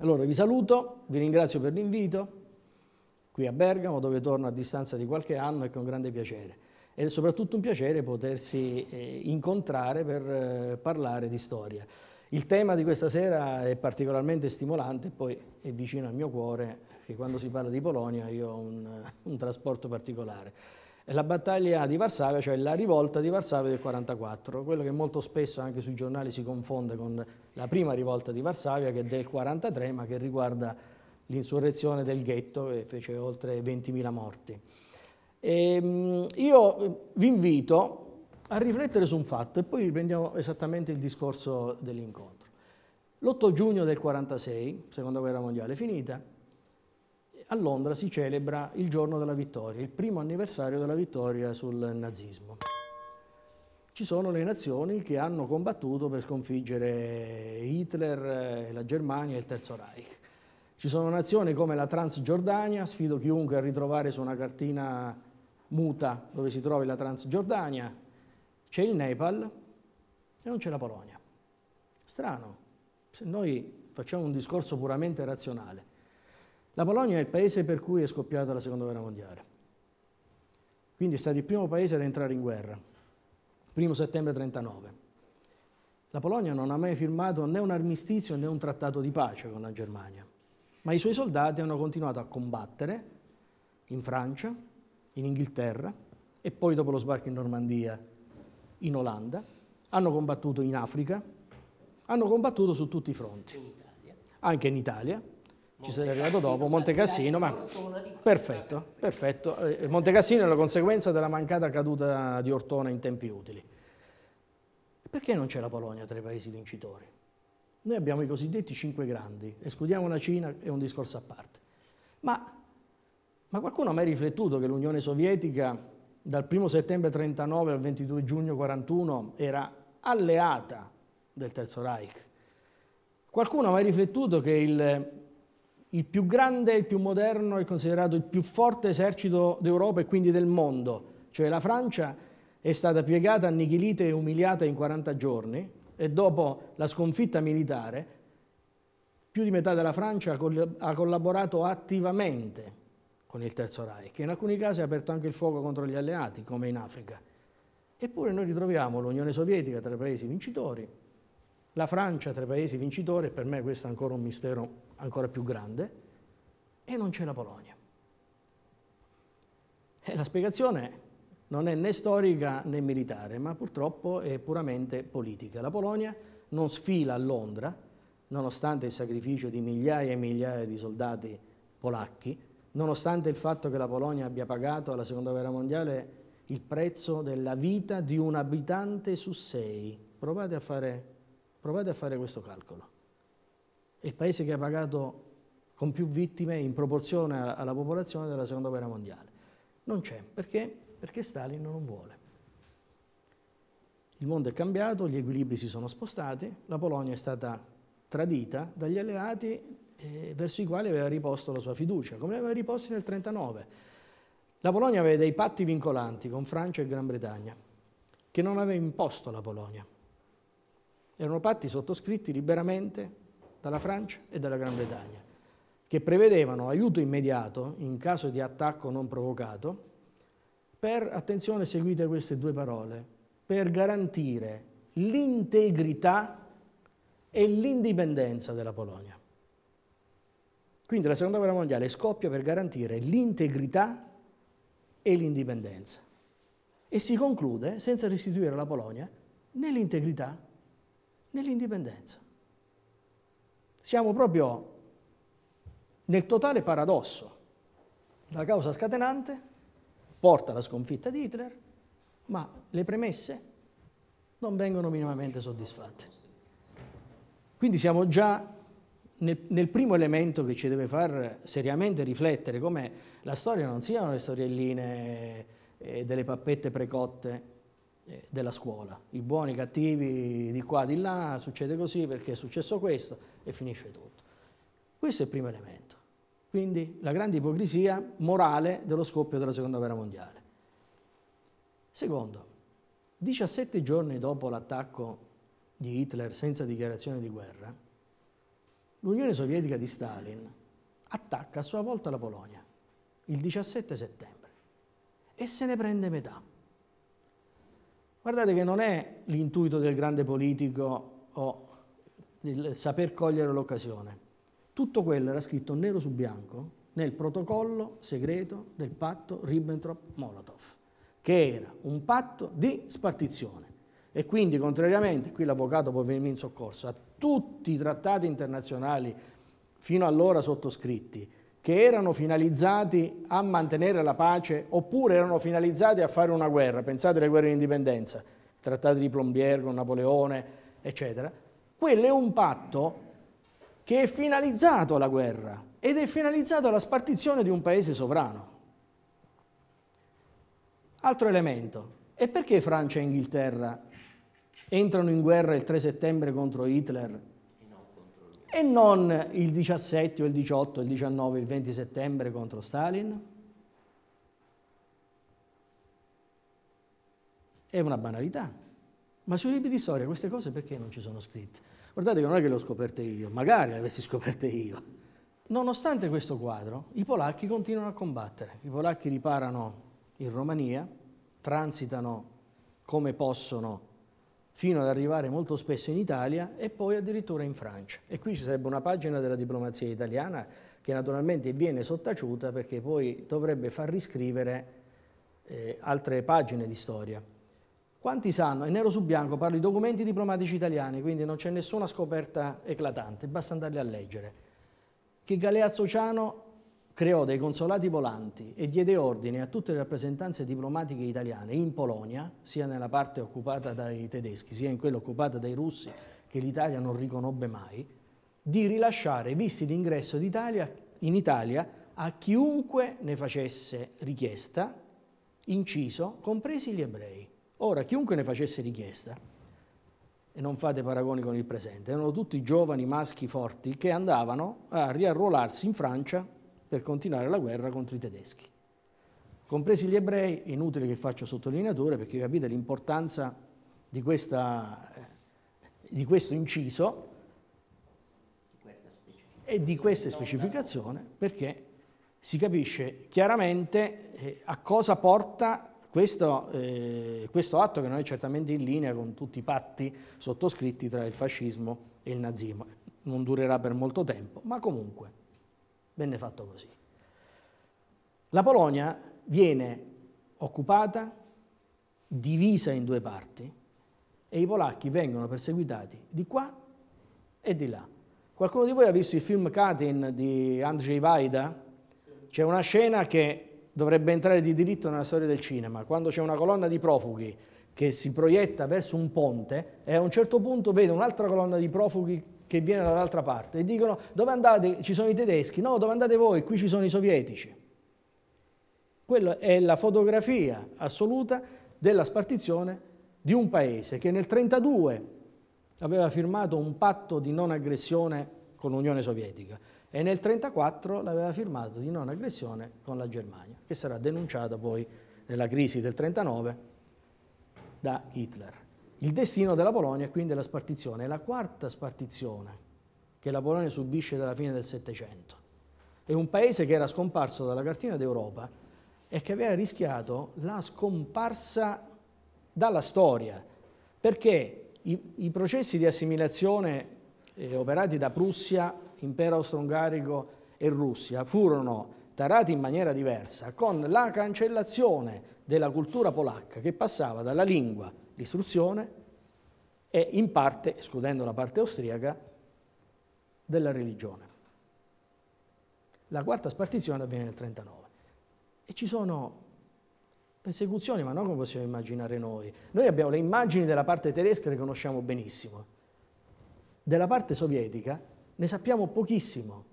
Allora vi saluto, vi ringrazio per l'invito qui a Bergamo dove torno a distanza di qualche anno e con grande piacere. E soprattutto un piacere potersi eh, incontrare per eh, parlare di storia. Il tema di questa sera è particolarmente stimolante e poi è vicino al mio cuore, che quando si parla di Polonia io ho un, un trasporto particolare la battaglia di Varsavia, cioè la rivolta di Varsavia del 1944, quello che molto spesso anche sui giornali si confonde con la prima rivolta di Varsavia che è del 1943 ma che riguarda l'insurrezione del ghetto che fece oltre 20.000 morti. E, ehm, io eh, vi invito a riflettere su un fatto e poi riprendiamo esattamente il discorso dell'incontro. L'8 giugno del 1946, seconda guerra mondiale finita, a Londra si celebra il giorno della vittoria, il primo anniversario della vittoria sul nazismo. Ci sono le nazioni che hanno combattuto per sconfiggere Hitler, eh, la Germania e il Terzo Reich. Ci sono nazioni come la Transgiordania, sfido chiunque a ritrovare su una cartina muta dove si trovi la Transgiordania, c'è il Nepal e non c'è la Polonia. Strano, se noi facciamo un discorso puramente razionale, la Polonia è il paese per cui è scoppiata la Seconda Guerra Mondiale. Quindi è stato il primo paese ad entrare in guerra, primo settembre 1939. La Polonia non ha mai firmato né un armistizio né un trattato di pace con la Germania, ma i suoi soldati hanno continuato a combattere in Francia, in Inghilterra e poi dopo lo sbarco in Normandia in Olanda, hanno combattuto in Africa, hanno combattuto su tutti i fronti, anche in Italia ci sarei arrivato dopo, Monte Cassino, ma perfetto, perfetto. Eh, eh, Monte Cassino è la conseguenza della mancata caduta di Ortona in tempi utili. Perché non c'è la Polonia tra i paesi vincitori? Noi abbiamo i cosiddetti cinque grandi, escludiamo la Cina, è un discorso a parte. Ma, ma qualcuno ha mai riflettuto che l'Unione Sovietica dal 1 settembre 39 al 22 giugno 41 era alleata del Terzo Reich? Qualcuno ha mai riflettuto che il il più grande, il più moderno e considerato il più forte esercito d'Europa e quindi del mondo, cioè la Francia, è stata piegata, annichilita e umiliata in 40 giorni e dopo la sconfitta militare più di metà della Francia ha collaborato attivamente con il Terzo Reich, che in alcuni casi ha aperto anche il fuoco contro gli alleati, come in Africa. Eppure noi ritroviamo l'Unione Sovietica tra i paesi vincitori, la Francia tra i paesi vincitori, e per me questo è ancora un mistero ancora più grande, e non c'è la Polonia. E la spiegazione non è né storica né militare, ma purtroppo è puramente politica. La Polonia non sfila a Londra, nonostante il sacrificio di migliaia e migliaia di soldati polacchi, nonostante il fatto che la Polonia abbia pagato alla Seconda Guerra Mondiale il prezzo della vita di un abitante su sei. Provate a fare, provate a fare questo calcolo il paese che ha pagato con più vittime in proporzione alla, popolazione della seconda guerra mondiale. Non c'è, perché? Perché Stalin non vuole. Il mondo è cambiato, gli equilibri si sono spostati, la Polonia è stata tradita dagli alleati eh, verso i quali aveva riposto la sua fiducia, come aveva riposto nel 1939. La Polonia aveva dei patti vincolanti con Francia e Gran Bretagna, che non aveva imposto la Polonia. Erano patti sottoscritti liberamente dalla Francia e dalla Gran Bretagna, che prevedevano aiuto immediato in caso di attacco non provocato per, attenzione, seguite queste due parole, per garantire l'integrità e l'indipendenza della Polonia. Quindi la Seconda Guerra Mondiale scoppia per garantire l'integrità e l'indipendenza e si conclude senza restituire alla Polonia né l'integrità né l'indipendenza. Siamo proprio nel totale paradosso. La causa scatenante porta alla sconfitta di Hitler, ma le premesse non vengono minimamente soddisfatte. Quindi siamo già nel, nel, primo elemento che ci deve far seriamente riflettere come la storia non siano le storielline eh, delle pappette precotte eh, della scuola, i buoni, i cattivi di qua, di là, succede così perché è successo questo e finisce tutto. Questo è il primo elemento, quindi la grande ipocrisia morale dello scoppio della seconda guerra mondiale. Secondo, 17 giorni dopo l'attacco di Hitler senza dichiarazione di guerra, l'Unione Sovietica di Stalin attacca a sua volta la Polonia il 17 settembre e se ne prende metà. Guardate che non è l'intuito del grande politico o il saper cogliere l'occasione. Tutto quello era scritto nero su bianco nel protocollo segreto del patto Ribbentrop-Molotov, che era un patto di spartizione. E quindi, contrariamente, qui l'avvocato può venire in soccorso, a tutti i trattati internazionali fino allora sottoscritti, che erano finalizzati a mantenere la pace oppure erano finalizzati a fare una guerra, pensate alle guerre di indipendenza, il trattato di Plombier con Napoleone, eccetera, quello è un patto che è finalizzato alla guerra ed è finalizzato alla spartizione di un paese sovrano. Altro elemento, e perché Francia e Inghilterra entrano in guerra il 3 settembre contro Hitler e non il 17 o il 18, il 19, il 20 settembre contro Stalin? È una banalità. Ma sui libri di storia queste cose perché non ci sono scritte? Guardate che non è che le ho scoperte io, magari le avessi scoperte io. Nonostante questo quadro, i polacchi continuano a combattere. I polacchi riparano in Romania, transitano come possono fino ad arrivare molto spesso in Italia e poi addirittura in Francia. E qui ci sarebbe una pagina della diplomazia italiana che naturalmente viene sottaciuta perché poi dovrebbe far riscrivere eh, altre pagine di storia. Quanti sanno, è nero su bianco parlo di documenti diplomatici italiani, quindi non c'è nessuna scoperta eclatante, basta andarli a leggere, che Galeazzo Ciano creò dei consolati volanti e diede ordine a tutte le rappresentanze diplomatiche italiane in Polonia, sia nella parte occupata dai tedeschi, sia in quella occupata dai russi, che l'Italia non riconobbe mai, di rilasciare visti d'ingresso in Italia a chiunque ne facesse richiesta, inciso, compresi gli ebrei. Ora, chiunque ne facesse richiesta, e non fate paragoni con il presente, erano tutti giovani maschi forti che andavano a riarruolarsi in Francia per continuare la guerra contro i tedeschi. Compresi gli ebrei, inutile che faccio sottolineatore perché capite l'importanza di, eh, di, questo inciso e di questa specificazione perché si capisce chiaramente eh, a cosa porta questo, eh, questo, atto che non è certamente in linea con tutti i patti sottoscritti tra il fascismo e il nazismo. Non durerà per molto tempo, ma comunque venne fatto così. La Polonia viene occupata, divisa in due parti e i polacchi vengono perseguitati di qua e di là. Qualcuno di voi ha visto il film Katyn di Andrzej Wajda? C'è una scena che dovrebbe entrare di diritto nella storia del cinema, quando c'è una colonna di profughi che si proietta verso un ponte e a un certo punto vede un'altra colonna di profughi che viene dall'altra parte e dicono dove andate ci sono i tedeschi, no dove andate voi, qui ci sono i sovietici. Quella è la fotografia assoluta della spartizione di un paese che nel 1932 aveva firmato un patto di non aggressione con l'Unione Sovietica e nel 1934 l'aveva firmato di non aggressione con la Germania, che sarà denunciata poi nella crisi del 1939 da Hitler. Il destino della Polonia è quindi la spartizione, è la quarta spartizione che la Polonia subisce dalla fine del Settecento. È un paese che era scomparso dalla cartina d'Europa e che aveva rischiato la scomparsa dalla storia, perché i, i processi di assimilazione eh, operati da Prussia, Impero Austro-Ungarico e Russia furono tarati in maniera diversa con la cancellazione della cultura polacca che passava dalla lingua l'istruzione e in parte, escludendo la parte austriaca, della religione. La quarta spartizione avviene nel 39 e ci sono persecuzioni, ma non come possiamo immaginare noi. Noi abbiamo le immagini della parte tedesca, le conosciamo benissimo. Della parte sovietica ne sappiamo pochissimo.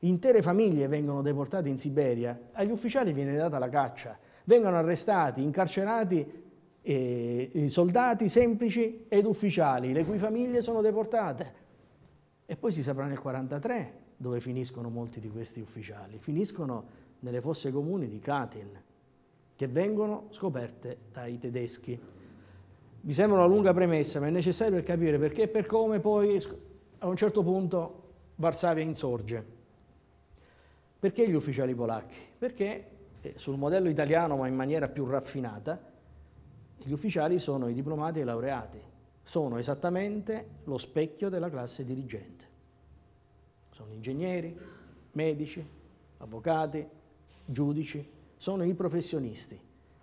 Intere famiglie vengono deportate in Siberia, agli ufficiali viene data la caccia, vengono arrestati, incarcerati i soldati semplici ed ufficiali, le cui famiglie sono deportate. E poi si saprà nel 1943 dove finiscono molti di questi ufficiali. Finiscono nelle fosse comuni di Katyn, che vengono scoperte dai tedeschi. Mi sembra una lunga premessa, ma è necessario per capire perché e per come poi a un certo punto Varsavia insorge. Perché gli ufficiali polacchi? Perché eh, sul modello italiano, ma in maniera più raffinata, gli ufficiali sono i diplomati e i laureati, sono esattamente lo specchio della classe dirigente. Sono ingegneri, medici, avvocati, giudici, sono i professionisti.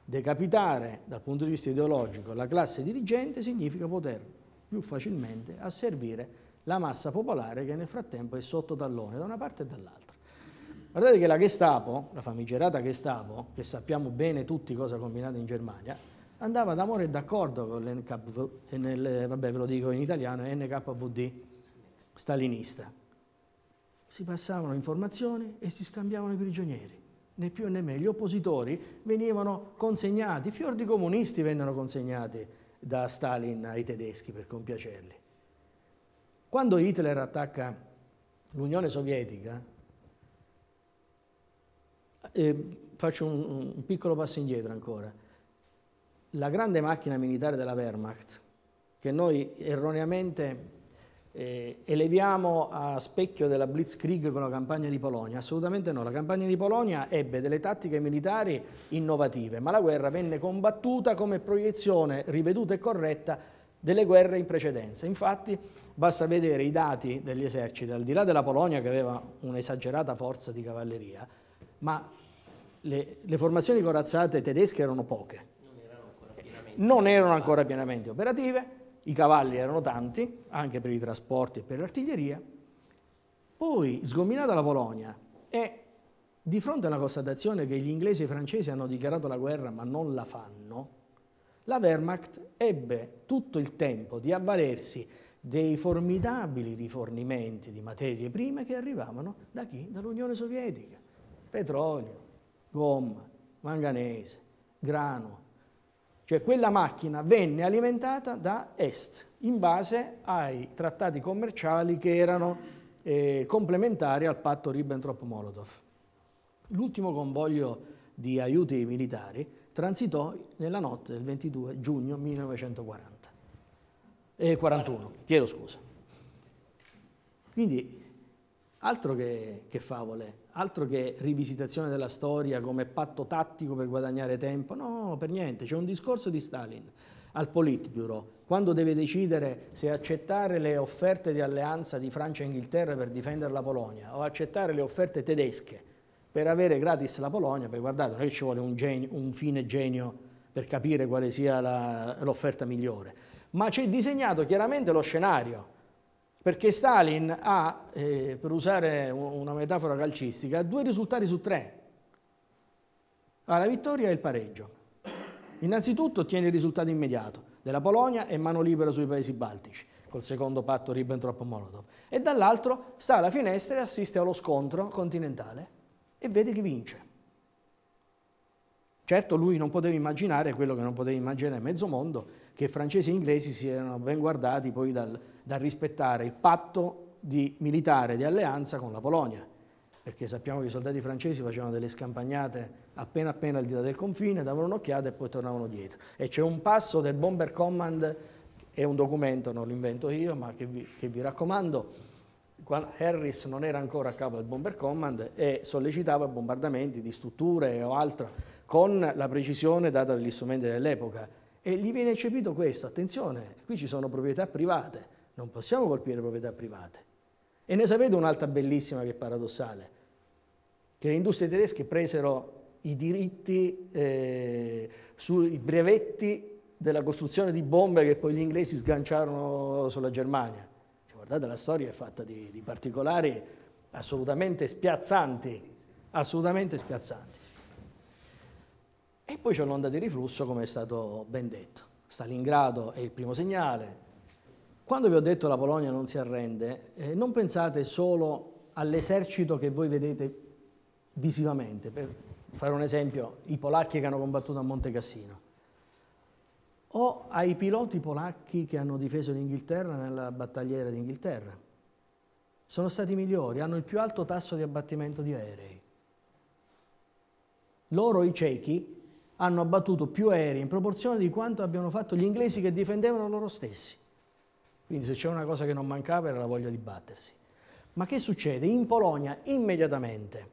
Decapitare dal punto di vista ideologico la classe dirigente significa poter più facilmente asservire la massa popolare che nel frattempo è sotto tallone da una parte e dall'altra. Guardate che la Gestapo, la famigerata Gestapo, che sappiamo bene tutti cosa ha combinato in Germania, andava d'amore e d'accordo con l'NKVD, vabbè ve lo dico in italiano, NKVD stalinista. Si passavano informazioni e si scambiavano i prigionieri, né più né meno. Gli oppositori venivano consegnati, fior di comunisti vennero consegnati da Stalin ai tedeschi per compiacerli. Quando Hitler attacca l'Unione Sovietica, eh, faccio un, un piccolo passo indietro ancora, la grande macchina militare della Wehrmacht, che noi erroneamente eh, eleviamo a specchio della Blitzkrieg con la campagna di Polonia, assolutamente no, la campagna di Polonia ebbe delle tattiche militari innovative, ma la guerra venne combattuta come proiezione riveduta e corretta delle guerre in precedenza. Infatti basta vedere i dati degli eserciti, al di là della Polonia che aveva un'esagerata forza di cavalleria, ma le, le formazioni corazzate tedesche erano poche, non erano ancora pienamente operative, i cavalli erano tanti, anche per i trasporti e per l'artiglieria. Poi, sgominata la Polonia e di fronte alla constatazione che gli inglesi e i francesi hanno dichiarato la guerra ma non la fanno, la Wehrmacht ebbe tutto il tempo di avvalersi dei formidabili rifornimenti di materie prime che arrivavano da chi? Dall'Unione Sovietica. Petrolio, gomma, manganese, grano, cioè quella macchina venne alimentata da est in base ai trattati commerciali che erano eh, complementari al patto Ribbentrop-Molotov. L'ultimo convoglio di aiuti militari transitò nella notte del 22 giugno 1941, Eh, chiedo scusa. Quindi, altro che, che favole altro che rivisitazione della storia come patto tattico per guadagnare tempo, no, per niente, c'è un discorso di Stalin al Politburo, quando deve decidere se accettare le offerte di alleanza di Francia e Inghilterra per difendere la Polonia o accettare le offerte tedesche per avere gratis la Polonia, perché guardate, non è che ci vuole un, genio, un fine genio per capire quale sia l'offerta migliore, ma c'è disegnato chiaramente lo scenario perché Stalin ha, eh, per usare una metafora calcistica, due risultati su tre. Ha la vittoria e il pareggio. Innanzitutto ottiene il risultato immediato della Polonia e mano libera sui paesi baltici, col secondo patto Ribbentrop-Molotov. E dall'altro sta alla finestra e assiste allo scontro continentale e vede chi vince. Certo lui non poteva immaginare quello che non poteva immaginare mezzo mondo, che francesi e inglesi si erano ben guardati poi dal, dal rispettare il patto di militare di alleanza con la Polonia, perché sappiamo che i soldati francesi facevano delle scampagnate appena appena al di là del confine, davano un'occhiata e poi tornavano dietro. E c'è un passo del Bomber Command, è un documento, non l'invento io, ma che vi, che vi raccomando, quando Harris non era ancora a capo del Bomber Command e sollecitava bombardamenti di strutture o altro con la precisione data dagli strumenti dell'epoca. E gli viene eccepito questo, attenzione, qui ci sono proprietà private, non possiamo colpire proprietà private. E ne sapete un'altra bellissima che è paradossale, che le industrie tedesche presero i diritti eh, sui brevetti della costruzione di bombe che poi gli inglesi sganciarono sulla Germania. Cioè, guardate, la storia è fatta di, di particolari assolutamente spiazzanti, assolutamente spiazzanti. E poi c'è un'onda di riflusso, come è stato ben detto. Stalingrado è il primo segnale. Quando vi ho detto la Polonia non si arrende, eh, non pensate solo all'esercito che voi vedete visivamente. Per fare un esempio, i polacchi che hanno combattuto a Monte Cassino o ai piloti polacchi che hanno difeso l'Inghilterra nella battagliera d'Inghilterra. Sono stati migliori, hanno il più alto tasso di abbattimento di aerei. Loro, i cechi, hanno abbattuto più aerei in proporzione di quanto abbiano fatto gli inglesi che difendevano loro stessi. Quindi se c'è una cosa che non mancava era la voglia di battersi. Ma che succede? In Polonia immediatamente,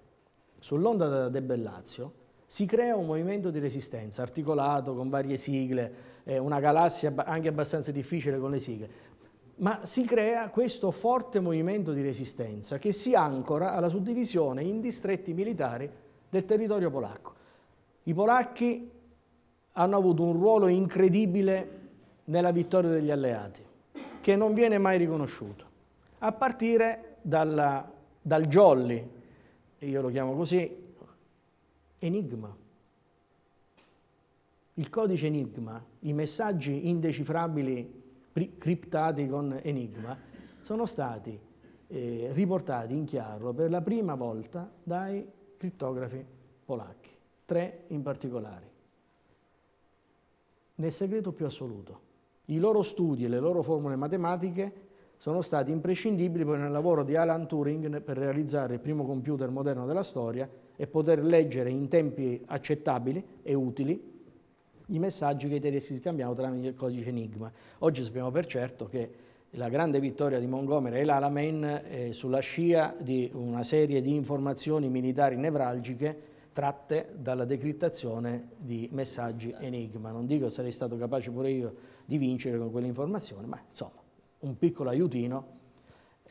sull'onda del Bellazio, si crea un movimento di resistenza articolato con varie sigle, eh, una galassia anche abbastanza difficile con le sigle, ma si crea questo forte movimento di resistenza che si ancora alla suddivisione in distretti militari del territorio polacco. I polacchi hanno avuto un ruolo incredibile nella vittoria degli alleati, che non viene mai riconosciuto, a partire dalla, dal jolly, io lo chiamo così, enigma. Il codice enigma, i messaggi indecifrabili criptati con enigma, sono stati eh, riportati in chiaro per la prima volta dai crittografi polacchi tre in particolare, nel segreto più assoluto. I loro studi e le loro formule matematiche sono stati imprescindibili poi nel lavoro di Alan Turing per realizzare il primo computer moderno della storia e poter leggere in tempi accettabili e utili i messaggi che i tedeschi scambiavano tramite il codice Enigma. Oggi sappiamo per certo che la grande vittoria di Montgomery e l'Alamein eh, sulla scia di una serie di informazioni militari nevralgiche tratte dalla decrittazione di messaggi Enigma. Non dico sarei stato capace pure io di vincere con quell'informazione, ma insomma, un piccolo aiutino.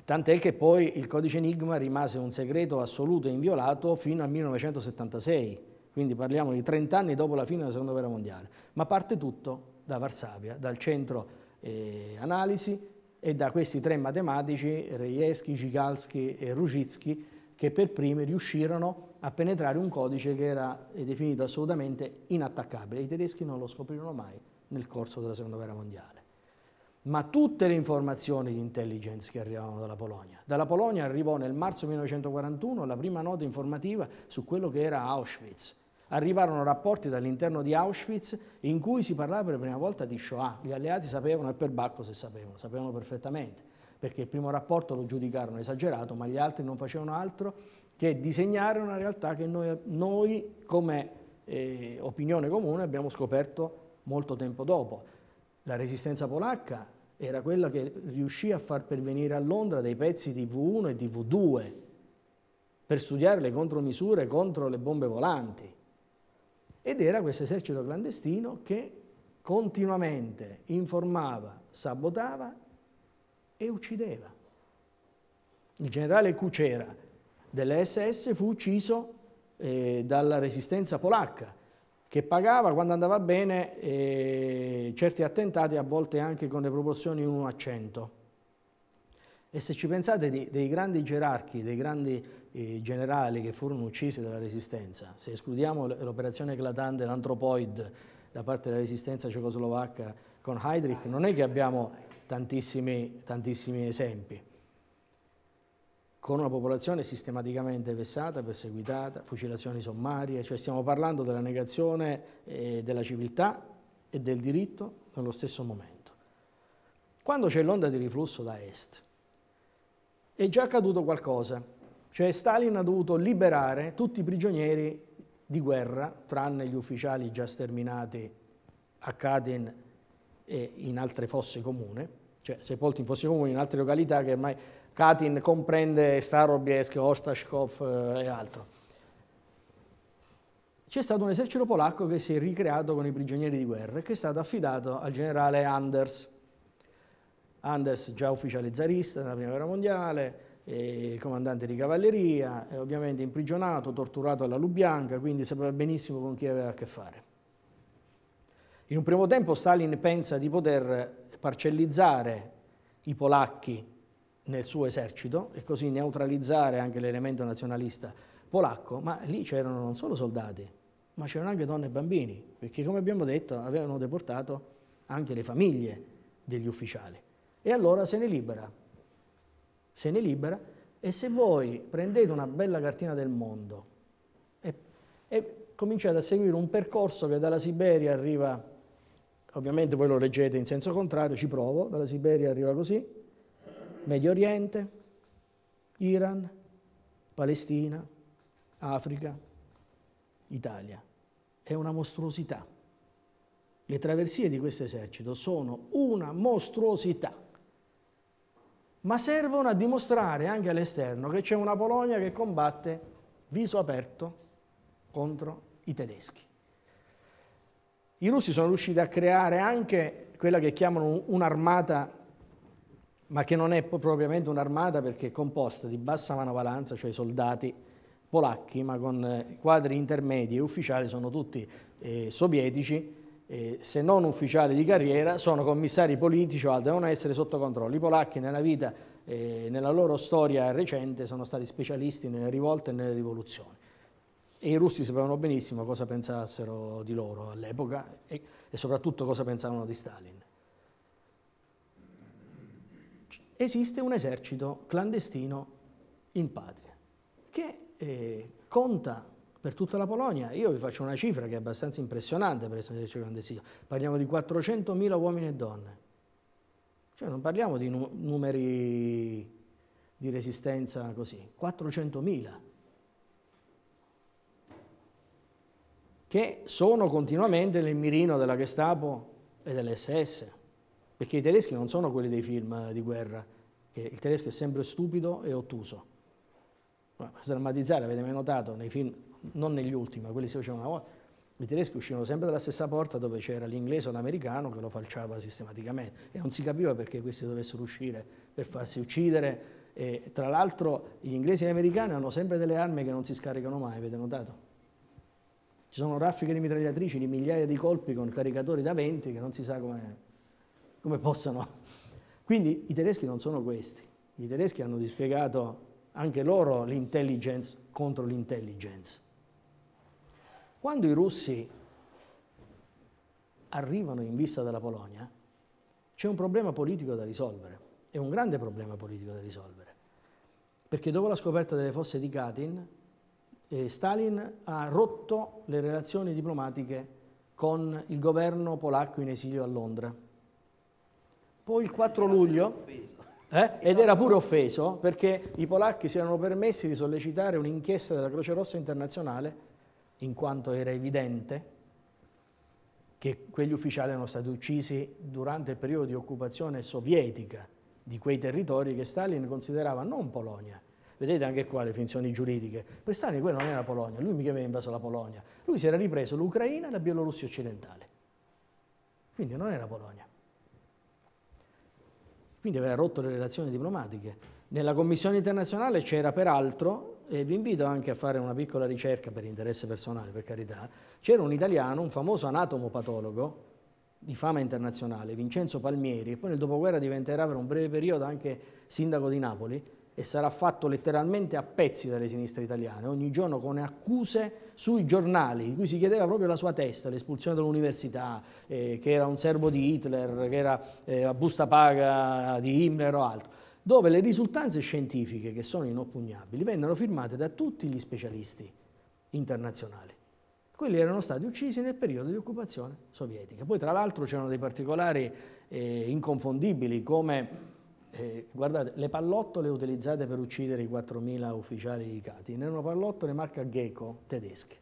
Tant'è che poi il codice Enigma rimase un segreto assoluto e inviolato fino al 1976, quindi parliamo di 30 anni dopo la fine della Seconda Guerra Mondiale. Ma parte tutto da Varsavia, dal centro eh, analisi e da questi tre matematici, Rejewski, Gigalski e Ruzicki, che per primi riuscirono a penetrare un codice che era definito assolutamente inattaccabile. I tedeschi non lo scoprirono mai nel corso della Seconda Guerra Mondiale. Ma tutte le informazioni di intelligence che arrivavano dalla Polonia. Dalla Polonia arrivò nel marzo 1941 la prima nota informativa su quello che era Auschwitz. Arrivarono rapporti dall'interno di Auschwitz in cui si parlava per la prima volta di Shoah. Gli alleati sapevano e per Bacco se sapevano, sapevano perfettamente perché il primo rapporto lo giudicarono esagerato, ma gli altri non facevano altro che è disegnare una realtà che noi, noi come eh, opinione comune abbiamo scoperto molto tempo dopo. La resistenza polacca era quella che riuscì a far pervenire a Londra dei pezzi di V1 e di V2 per studiare le contromisure contro le bombe volanti. Ed era questo esercito clandestino che continuamente informava, sabotava e uccideva. Il generale Cucera, delle SS fu ucciso eh, dalla resistenza polacca che pagava quando andava bene eh, certi attentati a volte anche con le proporzioni 1 a 100. E se ci pensate di, dei grandi gerarchi, dei grandi eh, generali che furono uccisi dalla resistenza, se escludiamo l'operazione eclatante, l'antropoid da parte della resistenza cecoslovacca con Heydrich, non è che abbiamo tantissimi, tantissimi esempi con una popolazione sistematicamente vessata, perseguitata, fucilazioni sommarie, cioè stiamo parlando della negazione eh, della civiltà e del diritto nello stesso momento. Quando c'è l'onda di riflusso da est, è già accaduto qualcosa, cioè Stalin ha dovuto liberare tutti i prigionieri di guerra, tranne gli ufficiali già sterminati a Katyn e in altre fosse comune, cioè sepolti in fosse comuni in altre località che ormai Katin comprende Starobiesk, Ostashkov eh, e altro. C'è stato un esercito polacco che si è ricreato con i prigionieri di guerra e che è stato affidato al generale Anders. Anders già ufficiale zarista nella Prima Guerra Mondiale, comandante di cavalleria, ovviamente imprigionato, torturato alla Lubianca, quindi sapeva benissimo con chi aveva a che fare. In un primo tempo Stalin pensa di poter parcellizzare i polacchi nel suo esercito e così neutralizzare anche l'elemento nazionalista polacco, ma lì c'erano non solo soldati, ma c'erano anche donne e bambini, perché come abbiamo detto avevano deportato anche le famiglie degli ufficiali. E allora se ne libera, se ne libera e se voi prendete una bella cartina del mondo e, e cominciate a seguire un percorso che dalla Siberia arriva, ovviamente voi lo leggete in senso contrario, ci provo, dalla Siberia arriva così, Medio Oriente, Iran, Palestina, Africa, Italia. È una mostruosità. Le traversie di questo esercito sono una mostruosità, ma servono a dimostrare anche all'esterno che c'è una Polonia che combatte viso aperto contro i tedeschi. I russi sono riusciti a creare anche quella che chiamano un'armata ma che non è propriamente un'armata perché è composta di bassa manovalanza, cioè soldati polacchi, ma con eh, quadri intermedi e ufficiali sono tutti eh, sovietici, eh, se non ufficiali di carriera, sono commissari politici o altro, devono essere sotto controllo. I polacchi nella vita, eh, nella loro storia recente, sono stati specialisti nelle rivolte e nelle rivoluzioni. E i russi sapevano benissimo cosa pensassero di loro all'epoca e, e soprattutto cosa pensavano di Stalin. esiste un esercito clandestino in patria che eh, conta per tutta la Polonia, io vi faccio una cifra che è abbastanza impressionante per essere un esercito clandestino, parliamo di 400.000 uomini e donne, cioè non parliamo di numeri di resistenza così, 400.000, che sono continuamente nel mirino della Gestapo e dell'SS perché i tedeschi non sono quelli dei film di guerra, che il tedesco è sempre stupido e ottuso. Ma per drammatizzare, avete mai notato, nei film, non negli ultimi, ma quelli si facevano una volta, i tedeschi uscivano sempre dalla stessa porta dove c'era l'inglese o l'americano che lo falciava sistematicamente e non si capiva perché questi dovessero uscire per farsi uccidere. E, tra l'altro gli inglesi e gli americani hanno sempre delle armi che non si scaricano mai, avete notato? Ci sono raffiche di mitragliatrici di migliaia di colpi con caricatori da 20 che non si sa come come possono. Quindi i tedeschi non sono questi. I tedeschi hanno dispiegato anche loro l'intelligence contro l'intelligence. Quando i russi arrivano in vista della Polonia, c'è un problema politico da risolvere, è un grande problema politico da risolvere, perché dopo la scoperta delle fosse di Katyn, eh, Stalin ha rotto le relazioni diplomatiche con il governo polacco in esilio a Londra poi il 4 luglio, eh, ed era pure offeso, perché i polacchi si erano permessi di sollecitare un'inchiesta della Croce Rossa internazionale, in quanto era evidente che quegli ufficiali erano stati uccisi durante il periodo di occupazione sovietica di quei territori che Stalin considerava non Polonia. Vedete anche qua le finzioni giuridiche. Per Stalin quella non era Polonia, lui mica aveva invaso la Polonia. Lui si era ripreso l'Ucraina e la Bielorussia occidentale. Quindi non era Polonia quindi aveva rotto le relazioni diplomatiche. Nella Commissione internazionale c'era peraltro, e vi invito anche a fare una piccola ricerca per interesse personale, per carità, c'era un italiano, un famoso anatomopatologo di fama internazionale, Vincenzo Palmieri, che poi nel dopoguerra diventerà per un breve periodo anche sindaco di Napoli, e sarà fatto letteralmente a pezzi dalle sinistre italiane, ogni giorno con accuse sui giornali, in cui si chiedeva proprio la sua testa, l'espulsione dall'università, eh, che era un servo di Hitler, che era eh, la busta paga di Himmler o altro, dove le risultanze scientifiche, che sono inoppugnabili, vennero firmate da tutti gli specialisti internazionali. Quelli erano stati uccisi nel periodo di occupazione sovietica. Poi tra l'altro c'erano dei particolari eh, inconfondibili come eh, guardate, le pallottole utilizzate per uccidere i 4.000 ufficiali di Katyn erano pallottole marca Gecko tedesche.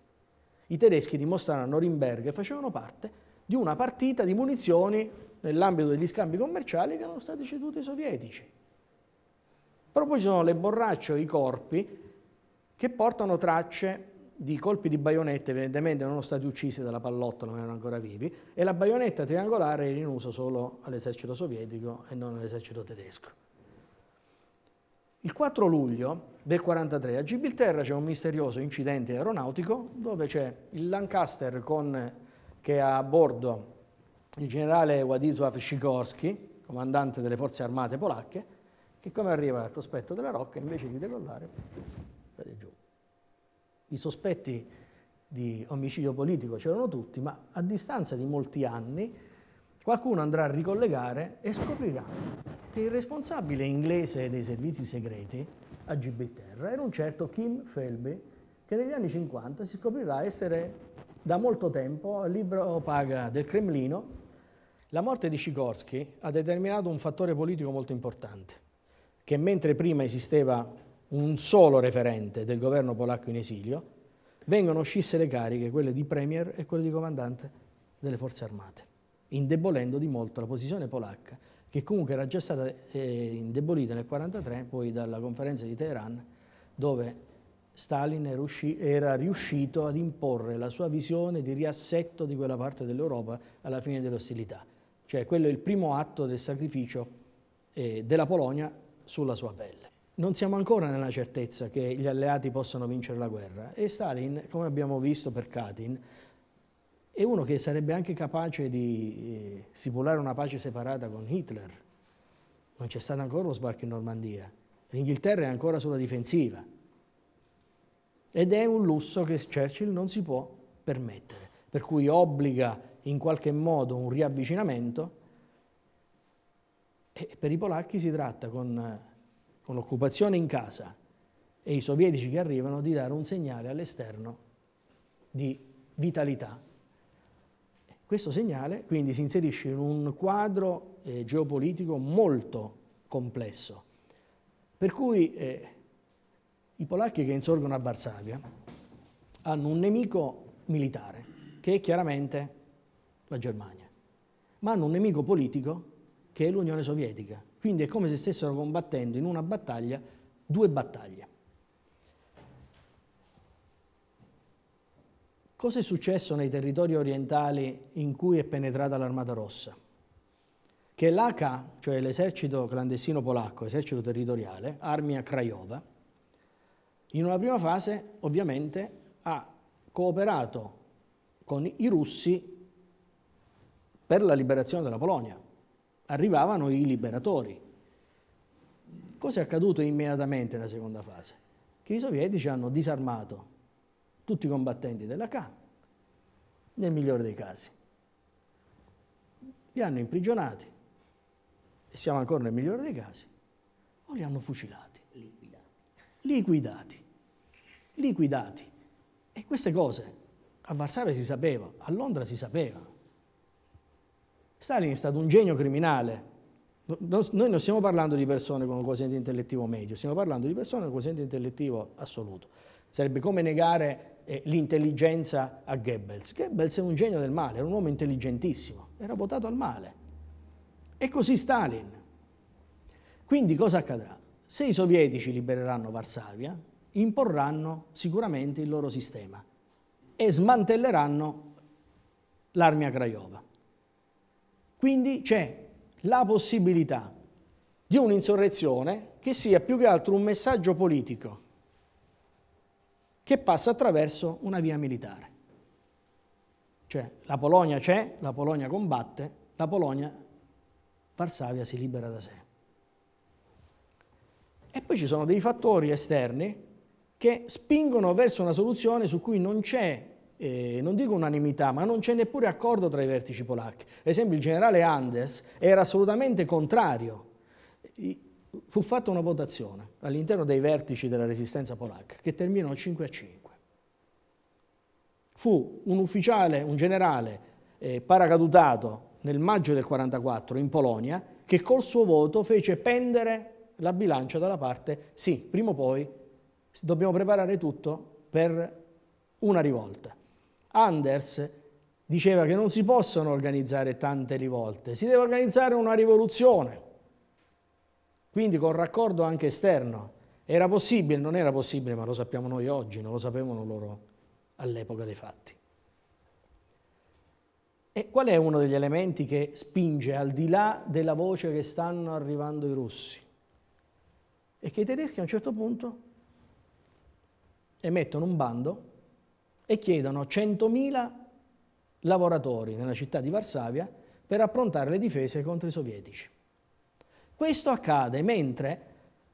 I tedeschi dimostrarono a Norimberga che facevano parte di una partita di munizioni nell'ambito degli scambi commerciali che erano stati ceduti ai sovietici. Però poi ci sono le borracce o i corpi che portano tracce di colpi di baionetta evidentemente non erano stati uccisi dalla pallottola ma erano ancora vivi e la baionetta triangolare era in uso solo all'esercito sovietico e non all'esercito tedesco. Il 4 luglio del 1943 a Gibilterra c'è un misterioso incidente aeronautico dove c'è il Lancaster con, che ha a bordo il generale Władysław Sikorski, comandante delle forze armate polacche, che come arriva al cospetto della rocca invece di decollare cade giù i sospetti di omicidio politico c'erano tutti, ma a distanza di molti anni qualcuno andrà a ricollegare e scoprirà che il responsabile inglese dei servizi segreti a Gibilterra era un certo Kim Felby, che negli anni 50 si scoprirà essere da molto tempo libro paga del Cremlino. La morte di Sikorsky ha determinato un fattore politico molto importante, che mentre prima esisteva un solo referente del governo polacco in esilio, vengono scisse le cariche, quelle di premier e quelle di comandante delle forze armate, indebolendo di molto la posizione polacca, che comunque era già stata eh, indebolita nel 1943 poi dalla conferenza di Teheran, dove Stalin era riuscito ad imporre la sua visione di riassetto di quella parte dell'Europa alla fine delle ostilità. Cioè quello è il primo atto del sacrificio eh, della Polonia sulla sua pelle non siamo ancora nella certezza che gli alleati possano vincere la guerra e Stalin, come abbiamo visto per Katyn, è uno che sarebbe anche capace di eh, stipulare una pace separata con Hitler. Non c'è stato ancora lo sbarco in Normandia. L'Inghilterra è ancora sulla difensiva. Ed è un lusso che Churchill non si può permettere, per cui obbliga in qualche modo un riavvicinamento e per i polacchi si tratta con con l'occupazione in casa e i sovietici che arrivano, di dare un segnale all'esterno di vitalità. Questo segnale quindi si inserisce in un quadro eh, geopolitico molto complesso, per cui eh, i polacchi che insorgono a Varsavia hanno un nemico militare, che è chiaramente la Germania, ma hanno un nemico politico che è l'Unione Sovietica, quindi è come se stessero combattendo in una battaglia due battaglie. Cosa è successo nei territori orientali in cui è penetrata l'Armata Rossa? Che l'AK, cioè l'esercito clandestino polacco, esercito territoriale, Armia Craiova, in una prima fase ovviamente ha cooperato con i russi per la liberazione della Polonia, arrivavano i liberatori. Cosa è accaduto immediatamente nella seconda fase? Che i sovietici hanno disarmato tutti i combattenti della K, nel migliore dei casi. Li hanno imprigionati, e siamo ancora nel migliore dei casi, o li hanno fucilati. Liquidati. Liquidati. Liquidati. E queste cose a Varsavia si sapeva, a Londra si sapeva, Stalin è stato un genio criminale. Noi non stiamo parlando di persone con un quoziente intellettivo medio, stiamo parlando di persone con un quoziente intellettivo assoluto. Sarebbe come negare eh, l'intelligenza a Goebbels. Goebbels è un genio del male, era un uomo intelligentissimo, era votato al male. E così Stalin. Quindi cosa accadrà? Se i sovietici libereranno Varsavia, imporranno sicuramente il loro sistema e smantelleranno l'armia Craiova. Quindi c'è la possibilità di un'insurrezione che sia più che altro un messaggio politico che passa attraverso una via militare. Cioè la Polonia c'è, la Polonia combatte, la Polonia, Varsavia si libera da sé. E poi ci sono dei fattori esterni che spingono verso una soluzione su cui non c'è eh, non dico unanimità, ma non c'è neppure accordo tra i vertici polacchi. Ad esempio il generale Andes era assolutamente contrario. Fu fatta una votazione all'interno dei vertici della resistenza polacca che terminò 5 a 5. Fu un ufficiale, un generale eh, paracadutato nel maggio del 44 in Polonia che col suo voto fece pendere la bilancia dalla parte sì, prima o poi dobbiamo preparare tutto per una rivolta. Anders diceva che non si possono organizzare tante rivolte, si deve organizzare una rivoluzione, quindi con raccordo anche esterno. Era possibile, non era possibile, ma lo sappiamo noi oggi, non lo sapevano loro all'epoca dei fatti. E qual è uno degli elementi che spinge al di là della voce che stanno arrivando i russi? È che i tedeschi a un certo punto emettono un bando e chiedono 100.000 lavoratori nella città di Varsavia per approntare le difese contro i sovietici. Questo accade mentre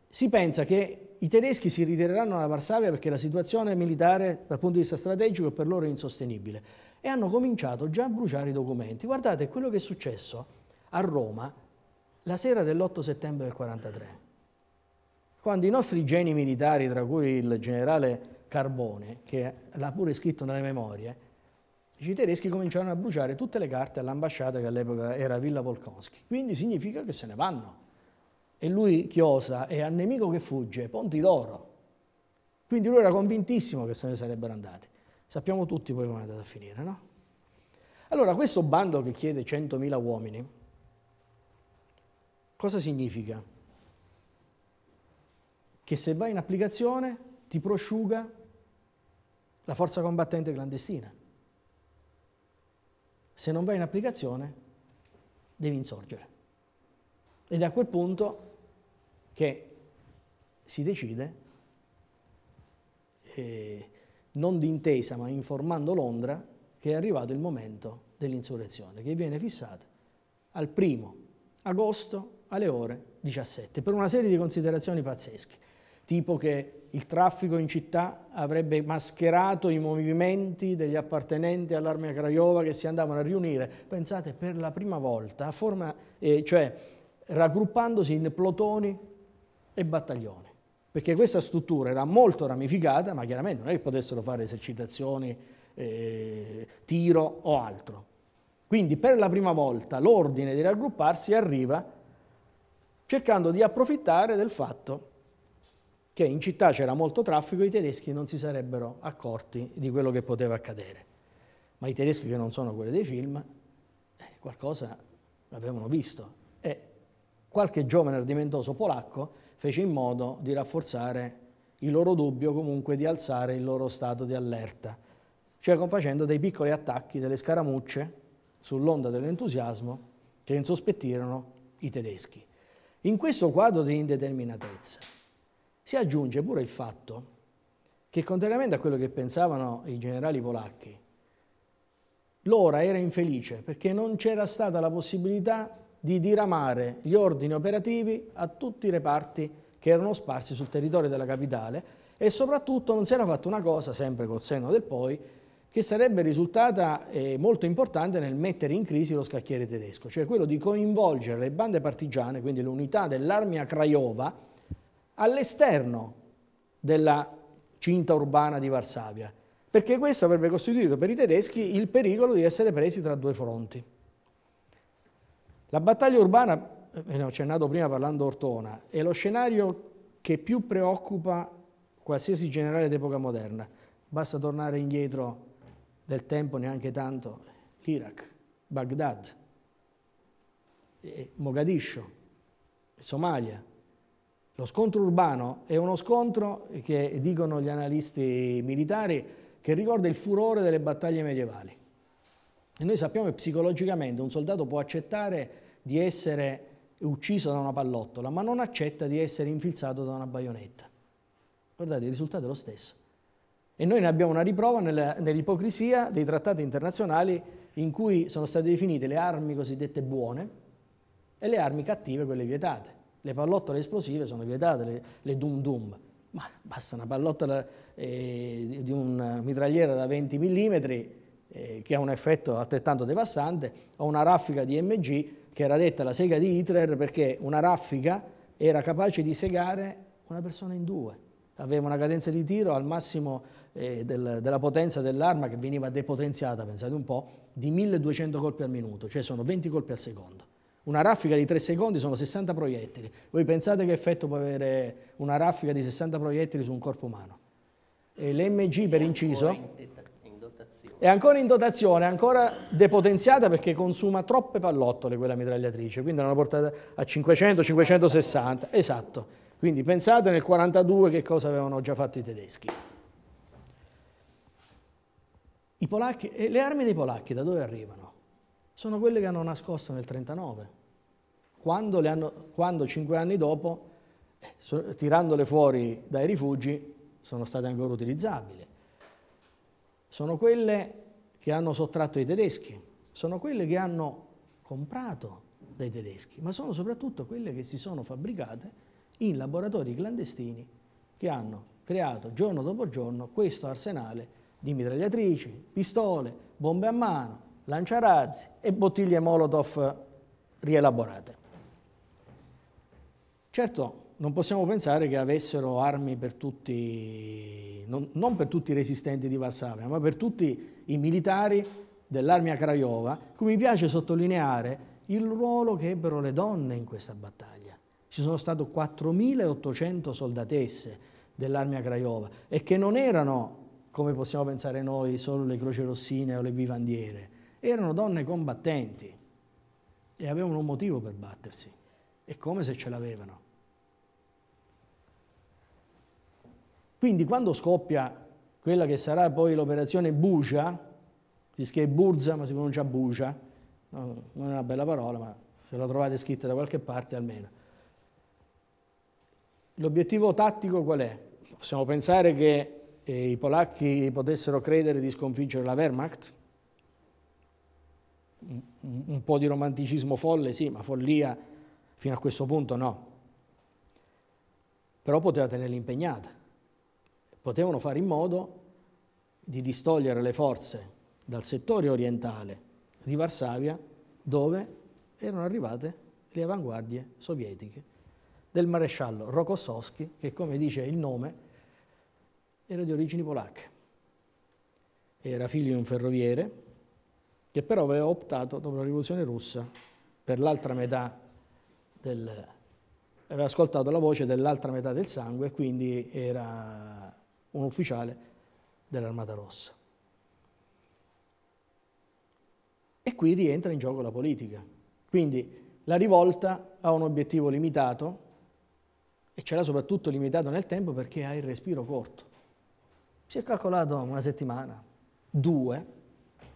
si pensa che i tedeschi si ritireranno da Varsavia perché la situazione militare dal punto di vista strategico per loro è insostenibile e hanno cominciato già a bruciare i documenti. Guardate quello che è successo a Roma la sera dell'8 settembre del 1943, quando i nostri geni militari, tra cui il generale Carbone, che l'ha pure scritto nelle memorie, i tedeschi cominciarono a bruciare tutte le carte all'ambasciata che all'epoca era Villa Volkonski. Quindi significa che se ne vanno. E lui chiosa è al nemico che fugge, Ponti d'Oro. Quindi lui era convintissimo che se ne sarebbero andati. Sappiamo tutti poi come è andata a finire, no? Allora, questo bando che chiede 100.000 uomini, cosa significa? Che se va in applicazione ti prosciuga la forza combattente clandestina. Se non va in applicazione, devi insorgere. Ed è a quel punto che si decide, eh, non d'intesa ma informando Londra, che è arrivato il momento dell'insurrezione, che viene fissata al primo agosto alle ore 17, per una serie di considerazioni pazzesche tipo che il traffico in città avrebbe mascherato i movimenti degli appartenenti all'Armia Craiova che si andavano a riunire, pensate, per la prima volta, a forma, eh, cioè raggruppandosi in plotoni e battaglioni. Perché questa struttura era molto ramificata, ma chiaramente non è che potessero fare esercitazioni, eh, tiro o altro. Quindi per la prima volta l'ordine di raggrupparsi arriva cercando di approfittare del fatto che che in città c'era molto traffico, i tedeschi non si sarebbero accorti di quello che poteva accadere. Ma i tedeschi che non sono quelli dei film, eh, qualcosa l'avevano visto. E qualche giovane ardimentoso polacco fece in modo di rafforzare il loro dubbio, comunque di alzare il loro stato di allerta, cioè facendo dei piccoli attacchi, delle scaramucce sull'onda dell'entusiasmo che insospettirono i tedeschi. In questo quadro di indeterminatezza, si aggiunge pure il fatto che contrariamente a quello che pensavano i generali polacchi, l'ora era infelice perché non c'era stata la possibilità di diramare gli ordini operativi a tutti i reparti che erano sparsi sul territorio della capitale e soprattutto non si era fatta una cosa, sempre col senno del poi, che sarebbe risultata eh, molto importante nel mettere in crisi lo scacchiere tedesco, cioè quello di coinvolgere le bande partigiane, quindi l'unità dell'armia Craiova, all'esterno della cinta urbana di Varsavia, perché questo avrebbe costituito per i tedeschi il pericolo di essere presi tra due fronti. La battaglia urbana, eh, ne ho accennato prima parlando Ortona, è lo scenario che più preoccupa qualsiasi generale d'epoca moderna. Basta tornare indietro del tempo neanche tanto, l'Iraq, Baghdad, eh, Mogadiscio, Somalia, lo scontro urbano è uno scontro che dicono gli analisti militari che ricorda il furore delle battaglie medievali. E noi sappiamo che psicologicamente un soldato può accettare di essere ucciso da una pallottola, ma non accetta di essere infilzato da una baionetta. Guardate, il risultato è lo stesso. E noi ne abbiamo una riprova nell'ipocrisia dei trattati internazionali in cui sono state definite le armi cosiddette buone e le armi cattive, quelle vietate le pallottole esplosive sono vietate, le, le dum dum, ma basta una pallottola eh, di un mitragliere da 20 mm eh, che ha un effetto altrettanto devastante, o una raffica di MG che era detta la sega di Hitler perché una raffica era capace di segare una persona in due, aveva una cadenza di tiro al massimo eh, del, della potenza dell'arma che veniva depotenziata, pensate un po', di 1200 colpi al minuto, cioè sono 20 colpi al secondo. Una raffica di 3 secondi sono 60 proiettili. Voi pensate che effetto può avere una raffica di 60 proiettili su un corpo umano? E l'MG per inciso è ancora in dotazione, è ancora depotenziata perché consuma troppe pallottole quella mitragliatrice, quindi l'hanno portata a 500-560, esatto. Quindi pensate nel 42 che cosa avevano già fatto i tedeschi. I polacchi, eh, le armi dei polacchi da dove arrivano? Sono quelle che hanno nascosto nel 39 quando, hanno, quando cinque anni dopo, eh, tirandole fuori dai rifugi, sono state ancora utilizzabili. Sono quelle che hanno sottratto i tedeschi, sono quelle che hanno comprato dai tedeschi, ma sono soprattutto quelle che si sono fabbricate in laboratori clandestini che hanno creato giorno dopo giorno questo arsenale di mitragliatrici, pistole, bombe a mano, lanciarazzi e bottiglie Molotov rielaborate. Certo, non possiamo pensare che avessero armi per tutti, non, non per tutti i resistenti di Varsavia, ma per tutti i militari dell'armia Craiova, come mi piace sottolineare il ruolo che ebbero le donne in questa battaglia. Ci sono state 4.800 soldatesse dell'armia Craiova e che non erano, come possiamo pensare noi, solo le croce rossine o le vivandiere, erano donne combattenti e avevano un motivo per battersi. È come se ce l'avevano. Quindi quando scoppia quella che sarà poi l'operazione Buja, si scrive Burza ma si pronuncia Buja, no, non è una bella parola ma se la trovate scritta da qualche parte almeno. L'obiettivo tattico qual è? Possiamo pensare che eh, i polacchi potessero credere di sconfiggere la Wehrmacht? Un, un po' di romanticismo folle sì, ma follia fino a questo punto no. Però poteva tenerla impegnata potevano fare in modo di distogliere le forze dal settore orientale di Varsavia dove erano arrivate le avanguardie sovietiche del maresciallo Rokossovsky che come dice il nome era di origini polacche. Era figlio di un ferroviere che però aveva optato dopo la rivoluzione russa per l'altra metà del aveva ascoltato la voce dell'altra metà del sangue e quindi era un ufficiale dell'Armata Rossa. E qui rientra in gioco la politica. Quindi la rivolta ha un obiettivo limitato e ce l'ha soprattutto limitato nel tempo perché ha il respiro corto. Si è calcolato una settimana, due.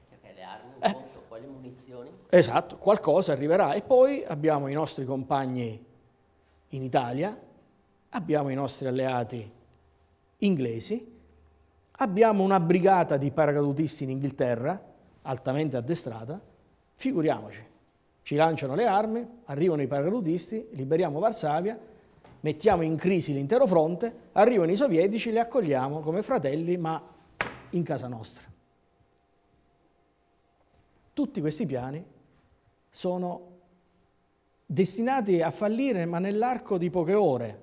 Perché le armi, eh. conto, poi le munizioni. Esatto, qualcosa arriverà. E poi abbiamo i nostri compagni in Italia, abbiamo i nostri alleati inglesi, abbiamo una brigata di paracadutisti in Inghilterra, altamente addestrata, figuriamoci, ci lanciano le armi, arrivano i paracadutisti, liberiamo Varsavia, mettiamo in crisi l'intero fronte, arrivano i sovietici, li accogliamo come fratelli ma in casa nostra. Tutti questi piani sono destinati a fallire ma nell'arco di poche ore,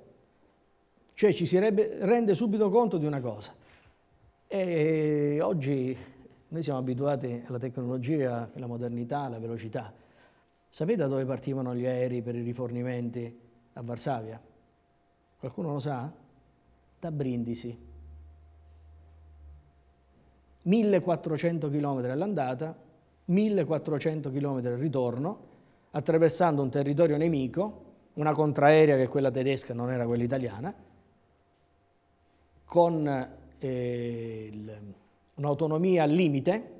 cioè ci si rende subito conto di una cosa. E oggi noi siamo abituati alla tecnologia, alla modernità, alla velocità. Sapete da dove partivano gli aerei per i rifornimenti a Varsavia? Qualcuno lo sa? Da Brindisi. 1400 km all'andata, 1400 km al ritorno, attraversando un territorio nemico, una contraerea che quella tedesca non era quella italiana, con eh, un'autonomia al limite,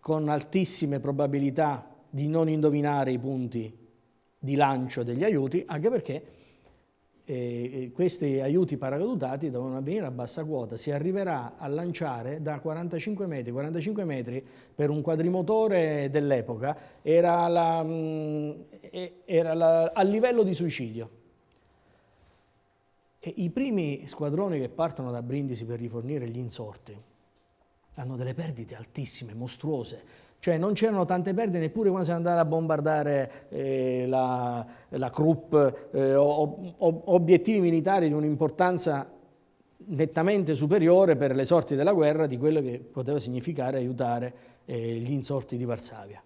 con altissime probabilità di non indovinare i punti di lancio degli aiuti, anche perché eh, eh questi aiuti paracadutati devono avvenire a bassa quota, si arriverà a lanciare da 45 metri, 45 metri per un quadrimotore dell'epoca era, la, mm, era la, a livello di suicidio i primi squadroni che partono da Brindisi per rifornire gli insorti hanno delle perdite altissime, mostruose, cioè non c'erano tante perdite neppure quando si andava a bombardare eh, la, la Krupp, eh, ob ob obiettivi militari di un'importanza nettamente superiore per le sorti della guerra di quello che poteva significare aiutare eh, gli insorti di Varsavia.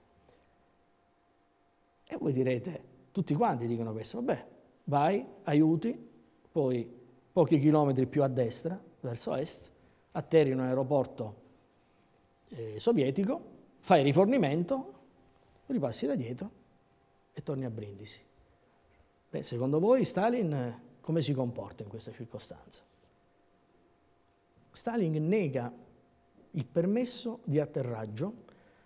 E voi direte, tutti quanti dicono questo, vabbè, vai, aiuti, poi pochi chilometri più a destra, verso est, atterri in un aeroporto eh, sovietico, fai rifornimento, ripassi da dietro e torni a Brindisi. Beh, secondo voi Stalin eh, come si comporta in questa circostanza? Stalin nega il permesso di atterraggio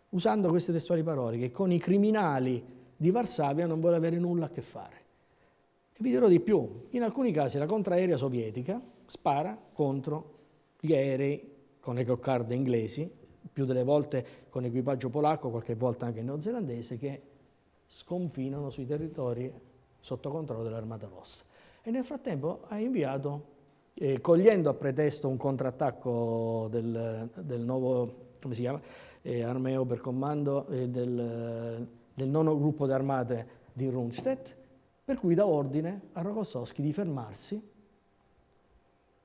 usando queste testuali parole che con i criminali di Varsavia non vuole avere nulla a che fare vi dirò di più, in alcuni casi la contraerea sovietica spara contro gli aerei con le coccarde inglesi, più delle volte con equipaggio polacco, qualche volta anche neozelandese, che sconfinano sui territori sotto controllo dell'Armata Rossa. E nel frattempo ha inviato, eh, cogliendo a pretesto un contrattacco del, del nuovo, come si chiama, eh, armeo per comando eh, del, del nono gruppo d'armate di Rundstedt, per cui dà ordine a Rokossovsky di fermarsi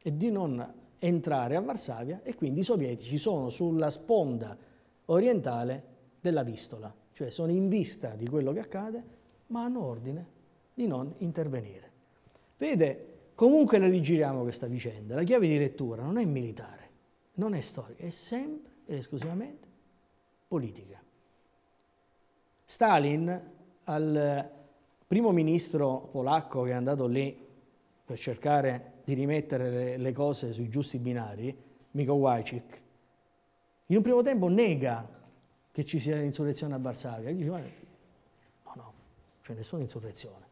e di non entrare a Varsavia e quindi i sovietici sono sulla sponda orientale della Vistola, cioè sono in vista di quello che accade, ma hanno ordine di non intervenire. Vede, comunque la rigiriamo questa vicenda, la chiave di lettura non è militare, non è storica, è sempre ed esclusivamente politica. Stalin al primo ministro polacco che è andato lì per cercare di rimettere le, le cose sui giusti binari, Mikołajczyk, in un primo tempo nega che ci sia l'insurrezione a Varsavia. Dice, ma no, no, c'è nessuna insurrezione.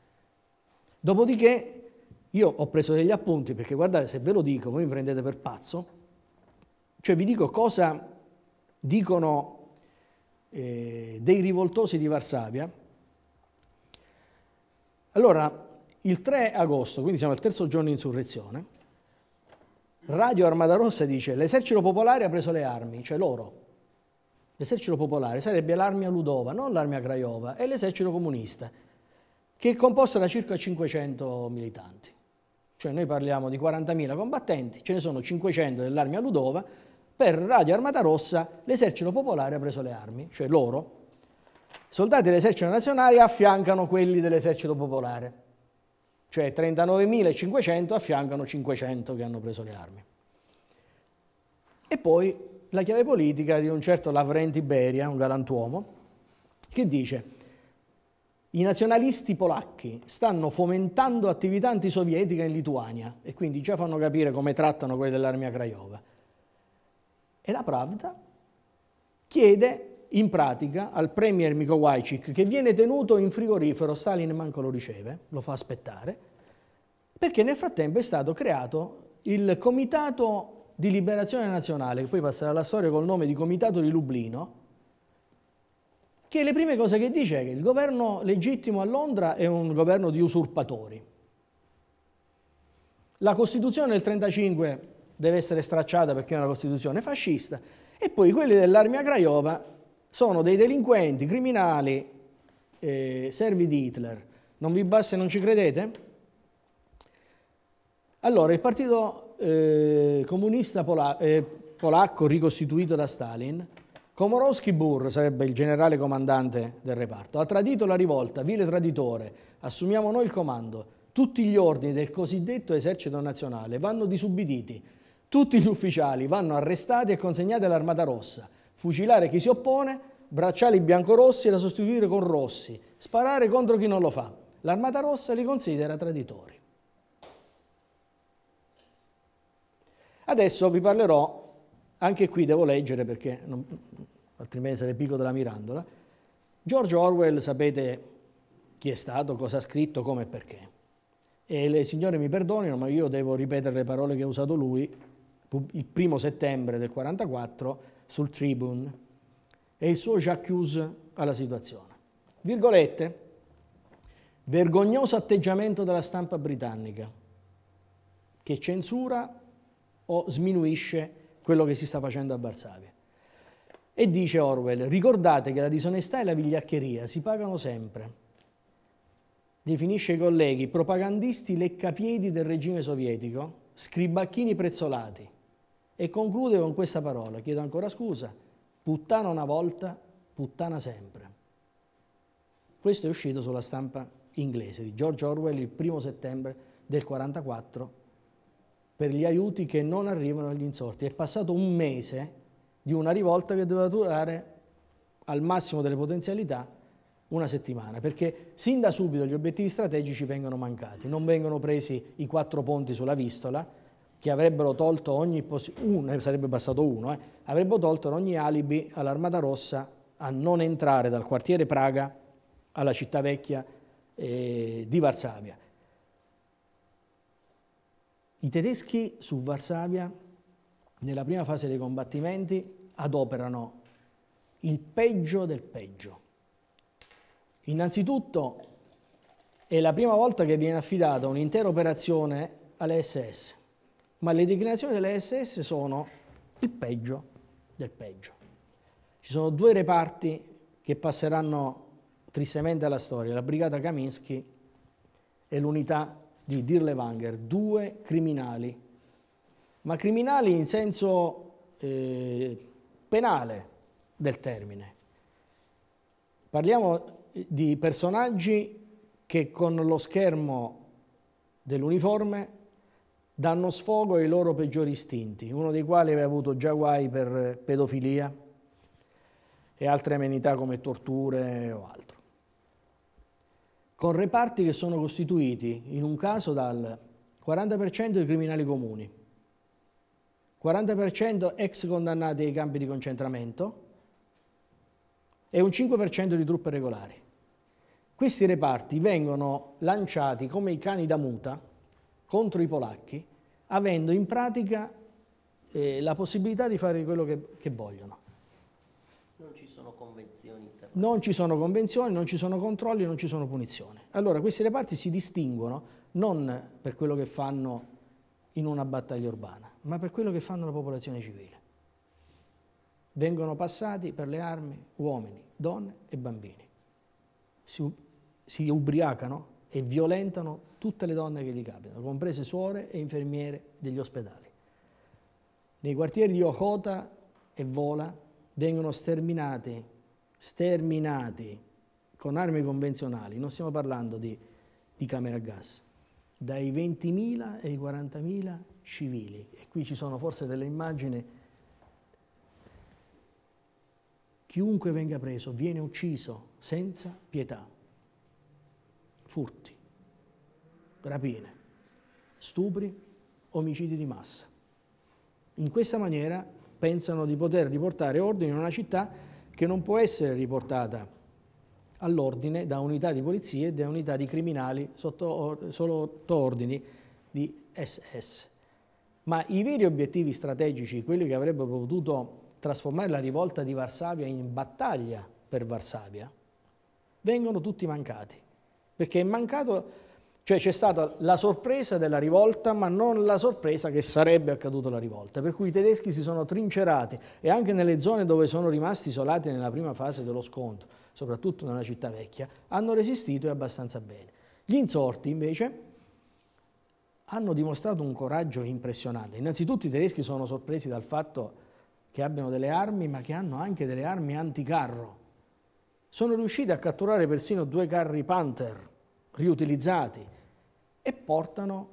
Dopodiché io ho preso degli appunti, perché guardate, se ve lo dico, voi mi prendete per pazzo, cioè vi dico cosa dicono eh, dei rivoltosi di Varsavia, allora, il 3 agosto, quindi siamo al terzo giorno di insurrezione, Radio Armada Rossa dice l'esercito popolare ha preso le armi, cioè loro. L'esercito popolare sarebbe l'armia Ludova, non l'armia Craiova, è l'esercito comunista, che è composto da circa 500 militanti. Cioè noi parliamo di 40.000 combattenti, ce ne sono 500 dell'armia Ludova, per Radio Armata Rossa l'esercito popolare ha preso le armi, cioè loro, soldati dell'esercito nazionale affiancano quelli dell'esercito popolare, cioè 39.500 affiancano 500 che hanno preso le armi. E poi la chiave politica di un certo Lavrenti Beria, un galantuomo, che dice i nazionalisti polacchi stanno fomentando attività antisovietiche in Lituania e quindi già fanno capire come trattano quelli dell'armia Craiova. E la Pravda chiede in pratica al premier Mikołajczyk, che viene tenuto in frigorifero, Stalin manco lo riceve, lo fa aspettare, perché nel frattempo è stato creato il Comitato di Liberazione Nazionale, che poi passerà alla storia col nome di Comitato di Lublino, che le prime cose che dice è che il governo legittimo a Londra è un governo di usurpatori. La Costituzione del 1935 deve essere stracciata perché è una Costituzione fascista, e poi quelli dell'Armia Craiova sono dei delinquenti, criminali, eh, servi di Hitler. Non vi basta e non ci credete? Allora, il partito eh, comunista pola eh, polacco ricostituito da Stalin, Komorowski Burr sarebbe il generale comandante del reparto, ha tradito la rivolta, vile traditore, assumiamo noi il comando, tutti gli ordini del cosiddetto esercito nazionale vanno disubbiditi, tutti gli ufficiali vanno arrestati e consegnati all'armata rossa, Fucilare chi si oppone, bracciali biancorossi da sostituire con rossi, sparare contro chi non lo fa. L'Armata Rossa li considera traditori. Adesso vi parlerò, anche qui devo leggere perché non, altrimenti sarei picco della mirandola, George Orwell sapete chi è stato, cosa ha scritto, come e perché. E le signore mi perdonino, ma io devo ripetere le parole che ha usato lui il primo settembre del 1944 sul Tribune e il suo J'accuse alla situazione. Virgolette, vergognoso atteggiamento della stampa britannica che censura o sminuisce quello che si sta facendo a Varsavia. E dice Orwell, ricordate che la disonestà e la vigliaccheria si pagano sempre. Definisce i colleghi propagandisti leccapiedi del regime sovietico, scribacchini prezzolati, e conclude con questa parola, chiedo ancora scusa, puttana una volta, puttana sempre. Questo è uscito sulla stampa inglese di George Orwell il primo settembre del 1944 per gli aiuti che non arrivano agli insorti. È passato un mese di una rivolta che doveva durare al massimo delle potenzialità una settimana, perché sin da subito gli obiettivi strategici vengono mancati, non vengono presi i quattro ponti sulla vistola, che avrebbero tolto ogni possibilità, eh, sarebbe bastato uno, eh, avrebbero tolto ogni alibi all'Armata Rossa a non entrare dal quartiere Praga alla città vecchia eh, di Varsavia. I tedeschi su Varsavia, nella prima fase dei combattimenti, adoperano il peggio del peggio. Innanzitutto è la prima volta che viene affidata un'intera operazione alle SS ma le declinazioni delle SS sono il peggio del peggio. Ci sono due reparti che passeranno tristemente alla storia, la brigata Kaminsky e l'unità di Dirlewanger, due criminali, ma criminali in senso eh, penale del termine. Parliamo di personaggi che con lo schermo dell'uniforme danno sfogo ai loro peggiori istinti, uno dei quali aveva avuto già guai per pedofilia e altre amenità come torture o altro. Con reparti che sono costituiti, in un caso, dal 40% di criminali comuni, 40% ex condannati ai campi di concentramento e un 5% di truppe regolari. Questi reparti vengono lanciati come i cani da muta contro i polacchi, avendo in pratica eh, la possibilità di fare quello che, che vogliono. Non ci sono convenzioni Non ci sono convenzioni, non ci sono controlli, non ci sono punizioni. Allora, questi reparti si distinguono non per quello che fanno in una battaglia urbana, ma per quello che fanno la popolazione civile. Vengono passati per le armi uomini, donne e bambini. Si, si ubriacano e violentano tutte le donne che gli capitano, comprese suore e infermiere degli ospedali. Nei quartieri di Okota e Vola vengono sterminati, sterminati con armi convenzionali, non stiamo parlando di, di camera a gas, dai 20.000 ai 40.000 civili. E qui ci sono forse delle immagini. Chiunque venga preso viene ucciso senza pietà furti, rapine, stupri, omicidi di massa. In questa maniera pensano di poter riportare ordine in una città che non può essere riportata all'ordine da unità di polizia e da unità di criminali sotto, sotto ordini di SS. Ma i veri obiettivi strategici, quelli che avrebbero potuto trasformare la rivolta di Varsavia in battaglia per Varsavia, vengono tutti mancati perché è mancato, cioè c'è stata la sorpresa della rivolta, ma non la sorpresa che sarebbe accaduta la rivolta. Per cui i tedeschi si sono trincerati e anche nelle zone dove sono rimasti isolati nella prima fase dello scontro, soprattutto nella città vecchia, hanno resistito e abbastanza bene. Gli insorti invece hanno dimostrato un coraggio impressionante. Innanzitutto i tedeschi sono sorpresi dal fatto che abbiano delle armi, ma che hanno anche delle armi anticarro sono riusciti a catturare persino due carri Panther riutilizzati e portano,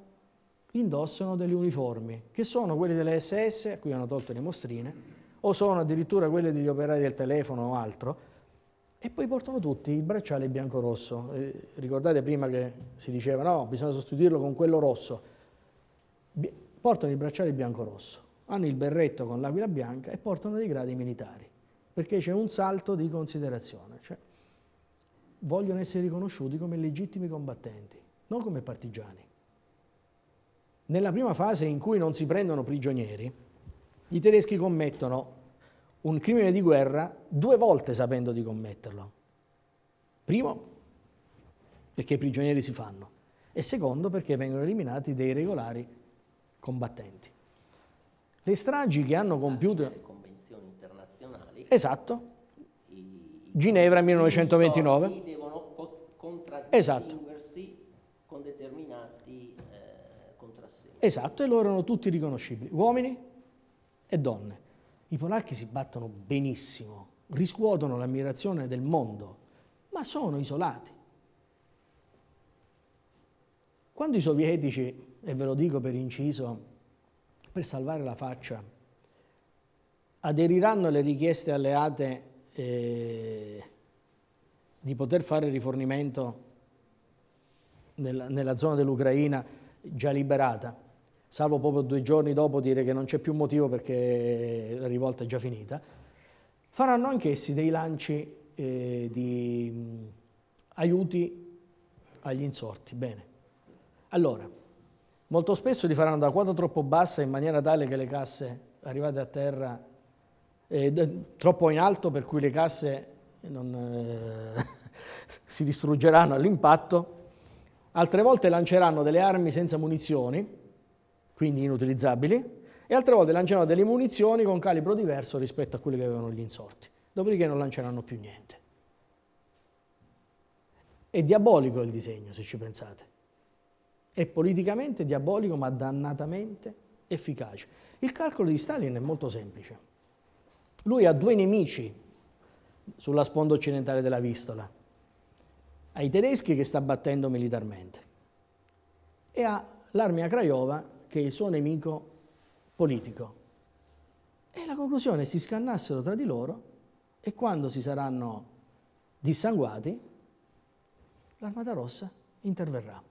indossano delle uniformi, che sono quelle delle SS, a cui hanno tolto le mostrine, o sono addirittura quelle degli operai del telefono o altro, e poi portano tutti il bracciale bianco-rosso. Eh, ricordate prima che si diceva no, bisogna sostituirlo con quello rosso. portano il bracciale bianco-rosso, hanno il berretto con l'aquila bianca e portano dei gradi militari perché c'è un salto di considerazione. Cioè, vogliono essere riconosciuti come legittimi combattenti, non come partigiani. Nella prima fase in cui non si prendono prigionieri, i tedeschi commettono un crimine di guerra due volte sapendo di commetterlo. Primo, perché i prigionieri si fanno e secondo perché vengono eliminati dei regolari combattenti. Le stragi che hanno compiuto... Eh, Esatto. Ginevra 1929. I devono contraddistinguersi esatto. con determinati eh, contrassegni. Esatto, e loro erano tutti riconoscibili, uomini e donne. I polacchi si battono benissimo, riscuotono l'ammirazione del mondo, ma sono isolati. Quando i sovietici, e ve lo dico per inciso, per salvare la faccia, aderiranno alle richieste alleate eh, di poter fare rifornimento nella, nella zona dell'Ucraina già liberata, salvo proprio due giorni dopo dire che non c'è più motivo perché la rivolta è già finita, faranno anch'essi dei lanci eh, di mh, aiuti agli insorti. Bene. Allora, molto spesso li faranno da quota troppo bassa in maniera tale che le casse arrivate a terra eh, troppo in alto per cui le casse non, eh, si distruggeranno all'impatto, altre volte lanceranno delle armi senza munizioni, quindi inutilizzabili, e altre volte lanceranno delle munizioni con calibro diverso rispetto a quelle che avevano gli insorti. Dopodiché non lanceranno più niente. È diabolico il disegno, se ci pensate. È politicamente diabolico, ma dannatamente efficace. Il calcolo di Stalin è molto semplice. Lui ha due nemici sulla sponda occidentale della Vistola, ai tedeschi che sta battendo militarmente e all'armia Craiova che è il suo nemico politico. E la conclusione è si scannassero tra di loro e quando si saranno dissanguati, l'Armata Rossa interverrà.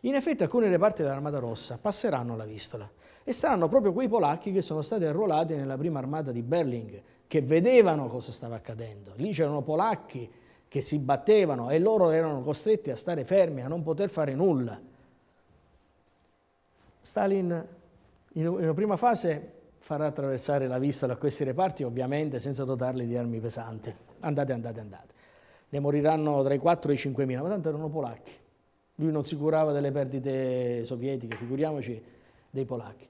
In effetti alcuni reparti dell'Armata Rossa passeranno la Vistola, e saranno proprio quei polacchi che sono stati arruolati nella prima armata di Berling, che vedevano cosa stava accadendo. Lì c'erano polacchi che si battevano e loro erano costretti a stare fermi, a non poter fare nulla. Stalin in una prima fase farà attraversare la vista a questi reparti, ovviamente senza dotarli di armi pesanti. Andate, andate, andate. Ne moriranno tra i 4 e i 5 mila, ma tanto erano polacchi. Lui non si curava delle perdite sovietiche, figuriamoci dei polacchi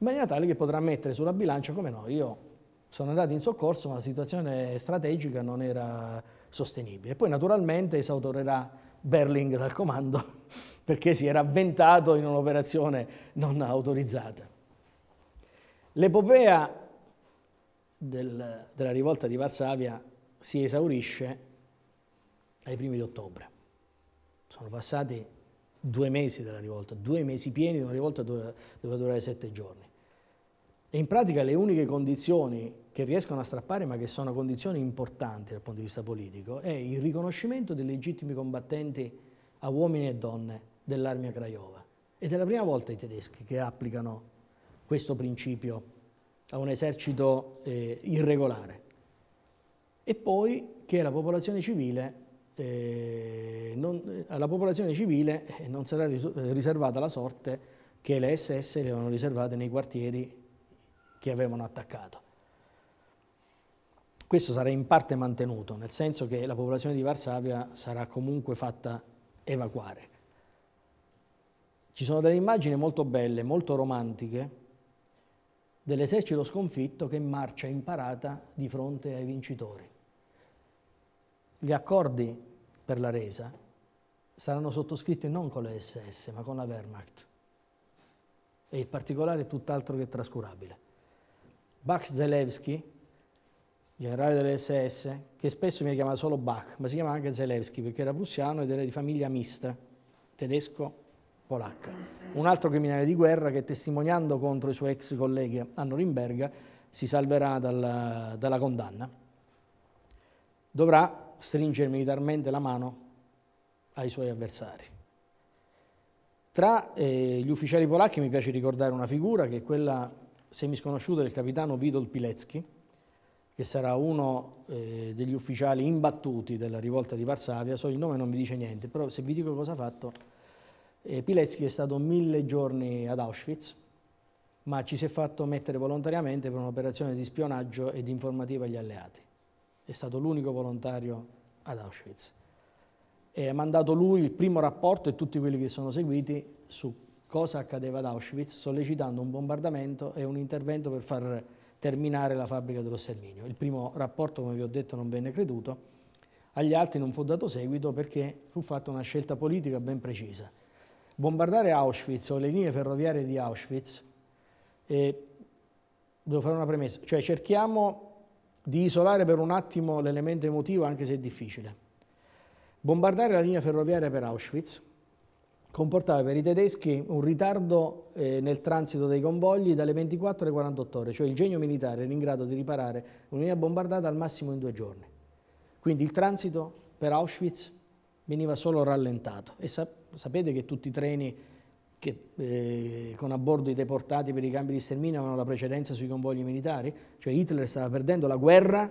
in maniera tale che potrà mettere sulla bilancia come no, io sono andato in soccorso ma la situazione strategica non era sostenibile. E poi naturalmente esautorerà Berling dal comando perché si era avventato in un'operazione non autorizzata. L'epopea del, della rivolta di Varsavia si esaurisce ai primi di ottobre. Sono passati due mesi della rivolta, due mesi pieni di una rivolta dove doveva durare sette giorni. E in pratica le uniche condizioni che riescono a strappare, ma che sono condizioni importanti dal punto di vista politico, è il riconoscimento dei legittimi combattenti a uomini e donne dell'armia Craiova. Ed è la prima volta i tedeschi che applicano questo principio a un esercito eh, irregolare. E poi che la popolazione civile eh, non, eh, alla popolazione civile eh, non sarà riservata la sorte che le SS le avevano riservate nei quartieri che avevano attaccato. Questo sarà in parte mantenuto, nel senso che la popolazione di Varsavia sarà comunque fatta evacuare. Ci sono delle immagini molto belle, molto romantiche, dell'esercito sconfitto che marcia in parata di fronte ai vincitori. Gli accordi per la resa saranno sottoscritti non con le SS ma con la Wehrmacht e il particolare è tutt'altro che trascurabile. Bach Zelewski, generale dell'SS, che spesso viene chiamato solo Bach, ma si chiama anche Zelewski perché era prussiano ed era di famiglia mista, tedesco-polacca. Un altro criminale di guerra che, testimoniando contro i suoi ex colleghi a Norimberga, si salverà dalla, dalla condanna. Dovrà stringere militarmente la mano ai suoi avversari. Tra eh, gli ufficiali polacchi mi piace ricordare una figura che è quella semisconosciuto del capitano Vidol Pilecki, che sarà uno eh, degli ufficiali imbattuti della rivolta di Varsavia, so il nome non vi dice niente, però se vi dico cosa ha fatto, eh, Pilecki è stato mille giorni ad Auschwitz, ma ci si è fatto mettere volontariamente per un'operazione di spionaggio e di informativa agli alleati. È stato l'unico volontario ad Auschwitz. E ha mandato lui il primo rapporto e tutti quelli che sono seguiti su cosa accadeva ad Auschwitz, sollecitando un bombardamento e un intervento per far terminare la fabbrica dello sterminio. Il primo rapporto, come vi ho detto, non venne creduto, agli altri non fu dato seguito perché fu fatta una scelta politica ben precisa. Bombardare Auschwitz o le linee ferroviarie di Auschwitz, eh, devo fare una premessa, cioè cerchiamo di isolare per un attimo l'elemento emotivo anche se è difficile. Bombardare la linea ferroviaria per Auschwitz comportava per i tedeschi un ritardo eh, nel transito dei convogli dalle 24 alle 48 ore, cioè il genio militare era in grado di riparare un'unità bombardata al massimo in due giorni. Quindi il transito per Auschwitz veniva solo rallentato e sap sapete che tutti i treni che eh, con a bordo i deportati per i campi di sterminio avevano la precedenza sui convogli militari, cioè Hitler stava perdendo la guerra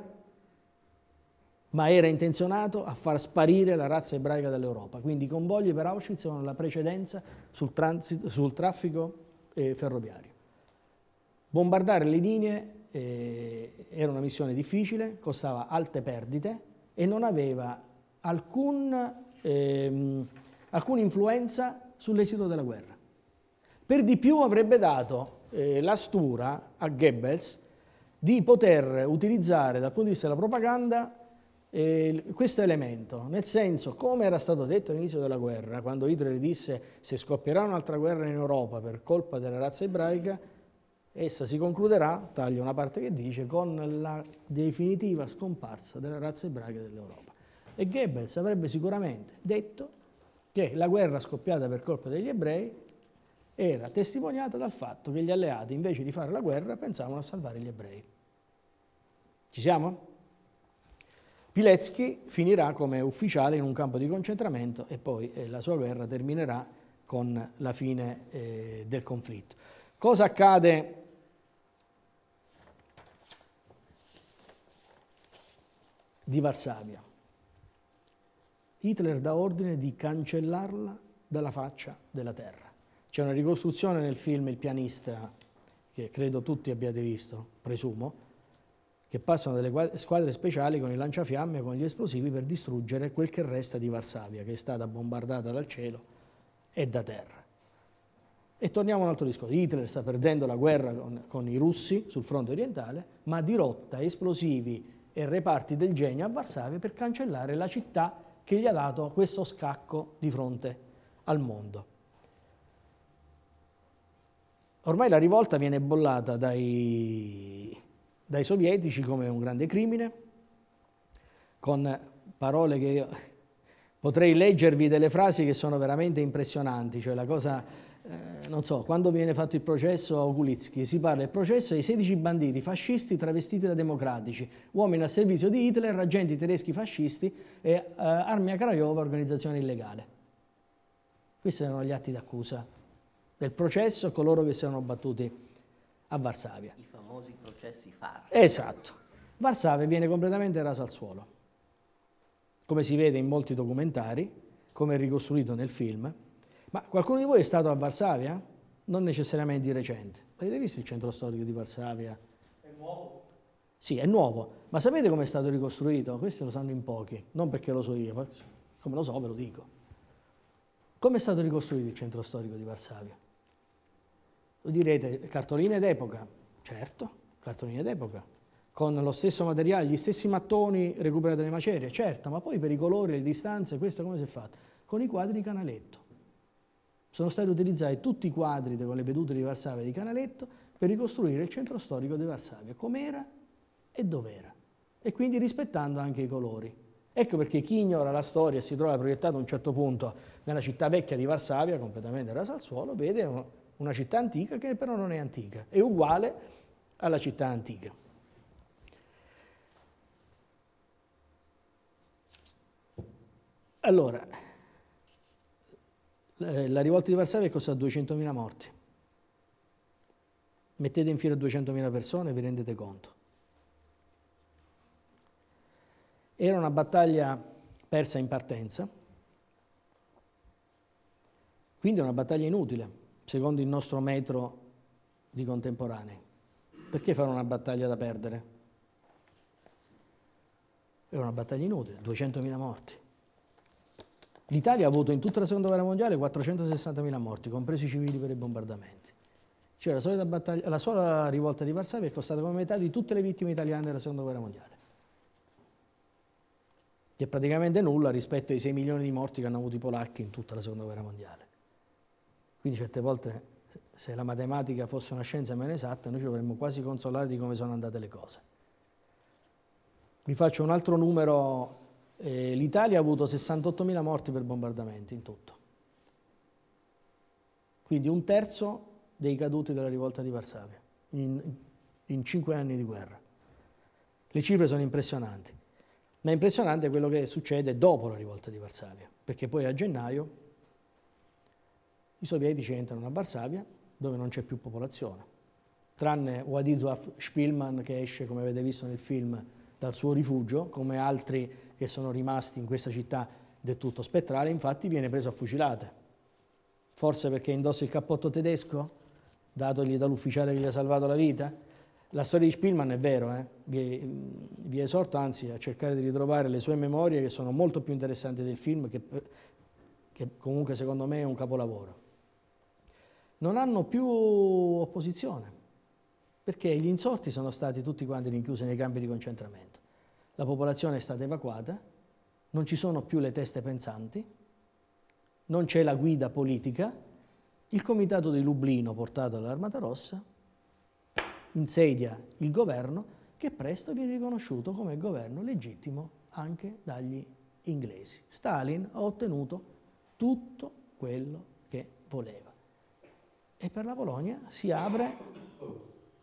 ma era intenzionato a far sparire la razza ebraica dall'Europa. Quindi i convogli per Auschwitz avevano la precedenza sul, transito, sul traffico eh, ferroviario. Bombardare le linee eh, era una missione difficile, costava alte perdite e non aveva alcun, ehm, alcuna influenza sull'esito della guerra. Per di più avrebbe dato eh, la stura a Goebbels di poter utilizzare dal punto di vista della propaganda eh, questo elemento, nel senso, come era stato detto all'inizio della guerra, quando Hitler disse se scoppierà un'altra guerra in Europa per colpa della razza ebraica, essa si concluderà, taglio una parte che dice, con la definitiva scomparsa della razza ebraica dell'Europa. E Goebbels avrebbe sicuramente detto che la guerra scoppiata per colpa degli ebrei era testimoniata dal fatto che gli alleati, invece di fare la guerra, pensavano a salvare gli ebrei. Ci siamo? Pilecki finirà come ufficiale in un campo di concentramento e poi eh, la sua guerra terminerà con la fine eh, del conflitto. Cosa accade di Varsavia? Hitler dà ordine di cancellarla dalla faccia della terra. C'è una ricostruzione nel film Il pianista, che credo tutti abbiate visto, presumo, che passano delle squadre speciali con il lanciafiamme e con gli esplosivi per distruggere quel che resta di Varsavia, che è stata bombardata dal cielo e da terra. E torniamo a un altro discorso. Hitler sta perdendo la guerra con, con i russi sul fronte orientale, ma dirotta esplosivi e reparti del genio a Varsavia per cancellare la città che gli ha dato questo scacco di fronte al mondo. Ormai la rivolta viene bollata dai dai sovietici come un grande crimine, con parole che io potrei leggervi delle frasi che sono veramente impressionanti, cioè la cosa, eh, non so, quando viene fatto il processo a Okulitsky si parla del processo ai 16 banditi fascisti travestiti da democratici, uomini a servizio di Hitler, agenti tedeschi fascisti e eh, Armia Krajova, organizzazione illegale. Questi erano gli atti d'accusa del processo coloro che si erano battuti a Varsavia famosi processi farsi. Esatto. Varsavia viene completamente rasa al suolo. Come si vede in molti documentari, come è ricostruito nel film. Ma qualcuno di voi è stato a Varsavia? Non necessariamente di recente. Avete visto il centro storico di Varsavia? È nuovo. Sì, è nuovo. Ma sapete come è stato ricostruito? Questo lo sanno in pochi. Non perché lo so io, ma come lo so ve lo dico. Come è stato ricostruito il centro storico di Varsavia? Lo direte, cartoline d'epoca, Certo, cartolina d'epoca. Con lo stesso materiale, gli stessi mattoni recuperati dalle macerie, certo, ma poi per i colori, le distanze, questo come si è fatto? Con i quadri di canaletto. Sono stati utilizzati tutti i quadri con le vedute di Varsavia di canaletto per ricostruire il centro storico di Varsavia, com'era e dov'era. E quindi rispettando anche i colori. Ecco perché chi ignora la storia e si trova proiettato a un certo punto nella città vecchia di Varsavia, completamente rasa al suolo, vede una città antica che però non è antica, è uguale alla città antica. Allora, la eh, rivolta di Varsavia è costata 200.000 morti. Mettete in fila 200.000 persone e vi rendete conto. Era una battaglia persa in partenza, quindi una battaglia inutile secondo il nostro metro di contemporanei. Perché fare una battaglia da perdere? Era una battaglia inutile, 200.000 morti. L'Italia ha avuto in tutta la seconda guerra mondiale 460.000 morti, compresi i civili per i bombardamenti. Cioè la, solita la sola rivolta di Varsavia è costata come metà di tutte le vittime italiane della seconda guerra mondiale. Che è praticamente nulla rispetto ai 6 milioni di morti che hanno avuto i polacchi in tutta la seconda guerra mondiale. Quindi certe volte se la matematica fosse una scienza meno esatta, noi ci dovremmo quasi consolare di come sono andate le cose. Vi faccio un altro numero, eh, l'Italia ha avuto 68.000 morti per bombardamenti in tutto. Quindi un terzo dei caduti della rivolta di Varsavia in, in cinque anni di guerra. Le cifre sono impressionanti, ma è impressionante quello che succede dopo la rivolta di Varsavia, perché poi a gennaio i sovietici entrano a Varsavia, dove non c'è più popolazione, tranne Władysław Spielmann che esce, come avete visto nel film, dal suo rifugio, come altri che sono rimasti in questa città del tutto spettrale, infatti viene preso a fucilate. Forse perché indossa il cappotto tedesco, datogli dall'ufficiale che gli ha salvato la vita? La storia di Spielmann è vera, eh? vi, mm, vi, esorto anzi a cercare di ritrovare le sue memorie che sono molto più interessanti del film, che, che comunque secondo me è un capolavoro non hanno più opposizione, perché gli insorti sono stati tutti quanti rinchiusi nei campi di concentramento. La popolazione è stata evacuata, non ci sono più le teste pensanti, non c'è la guida politica, il comitato di Lublino portato dall'Armata Rossa insedia il governo che presto viene riconosciuto come governo legittimo anche dagli inglesi. Stalin ha ottenuto tutto quello che voleva. E per la Bologna si apre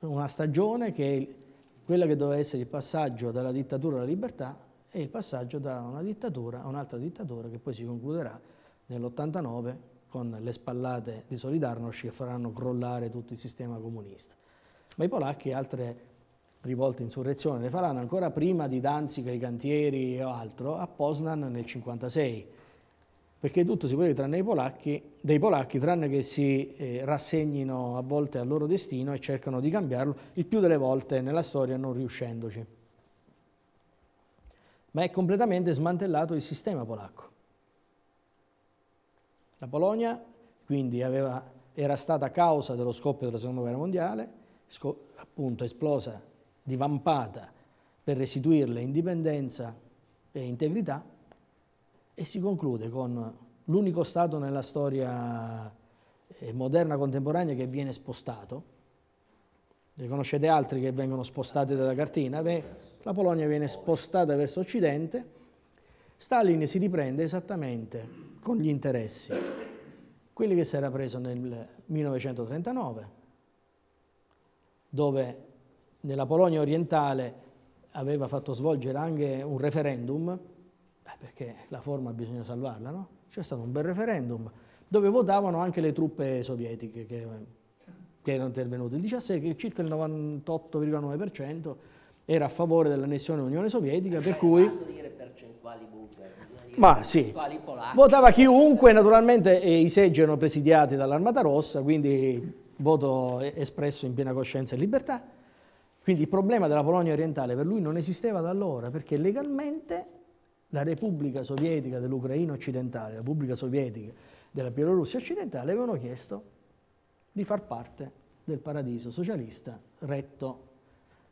una stagione che è quella che doveva essere il passaggio dalla dittatura alla libertà e il passaggio da una dittatura a un'altra dittatura che poi si concluderà nell'89 con le spallate di Solidarnosc che faranno crollare tutto il sistema comunista. Ma i polacchi altre rivolte insurrezione le faranno ancora prima di Danzica, i cantieri o altro, a Poznan nel 1956 perché tutto si prevede tranne i polacchi, dei polacchi, tranne che si eh, rassegnino a volte al loro destino e cercano di cambiarlo, il più delle volte nella storia non riuscendoci. Ma è completamente smantellato il sistema polacco. La Polonia quindi aveva, era stata causa dello scoppio della Seconda Guerra Mondiale, appunto esplosa, divampata per restituirle indipendenza e integrità, e si conclude con l'unico Stato nella storia eh, moderna contemporanea che viene spostato. Ne conoscete altri che vengono spostati dalla cartina? Beh, la Polonia viene spostata verso Occidente. Stalin si riprende esattamente con gli interessi, quelli che si era preso nel 1939, dove nella Polonia orientale aveva fatto svolgere anche un referendum Beh, perché la forma bisogna salvarla, no? C'è stato un bel referendum dove votavano anche le truppe sovietiche che, che erano intervenute. Il 17, circa il 98,9% era a favore dell'annessione dell'Unione Sovietica, per cui... Dire percentuali bulgari, ma sì, votava chiunque, naturalmente i seggi erano presidiati dall'Armata Rossa, quindi voto espresso in piena coscienza e libertà. Quindi il problema della Polonia orientale per lui non esisteva da allora, perché legalmente la Repubblica Sovietica dell'Ucraina occidentale, la Repubblica Sovietica della Bielorussia occidentale, avevano chiesto di far parte del paradiso socialista retto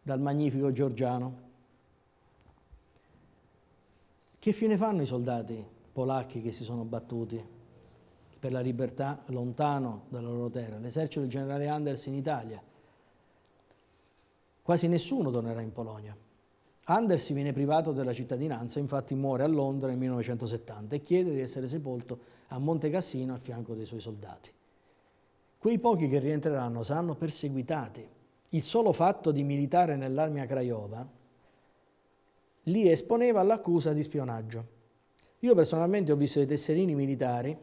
dal magnifico Giorgiano. Che fine fanno i soldati polacchi che si sono battuti per la libertà lontano dalla loro terra? L'esercito del generale Anders in Italia. Quasi nessuno tornerà in Polonia. Anders viene privato della cittadinanza, infatti muore a Londra nel 1970 e chiede di essere sepolto a Monte Cassino al fianco dei suoi soldati. Quei pochi che rientreranno saranno perseguitati. Il solo fatto di militare nell'armia Craiova li esponeva all'accusa di spionaggio. Io personalmente ho visto dei tesserini militari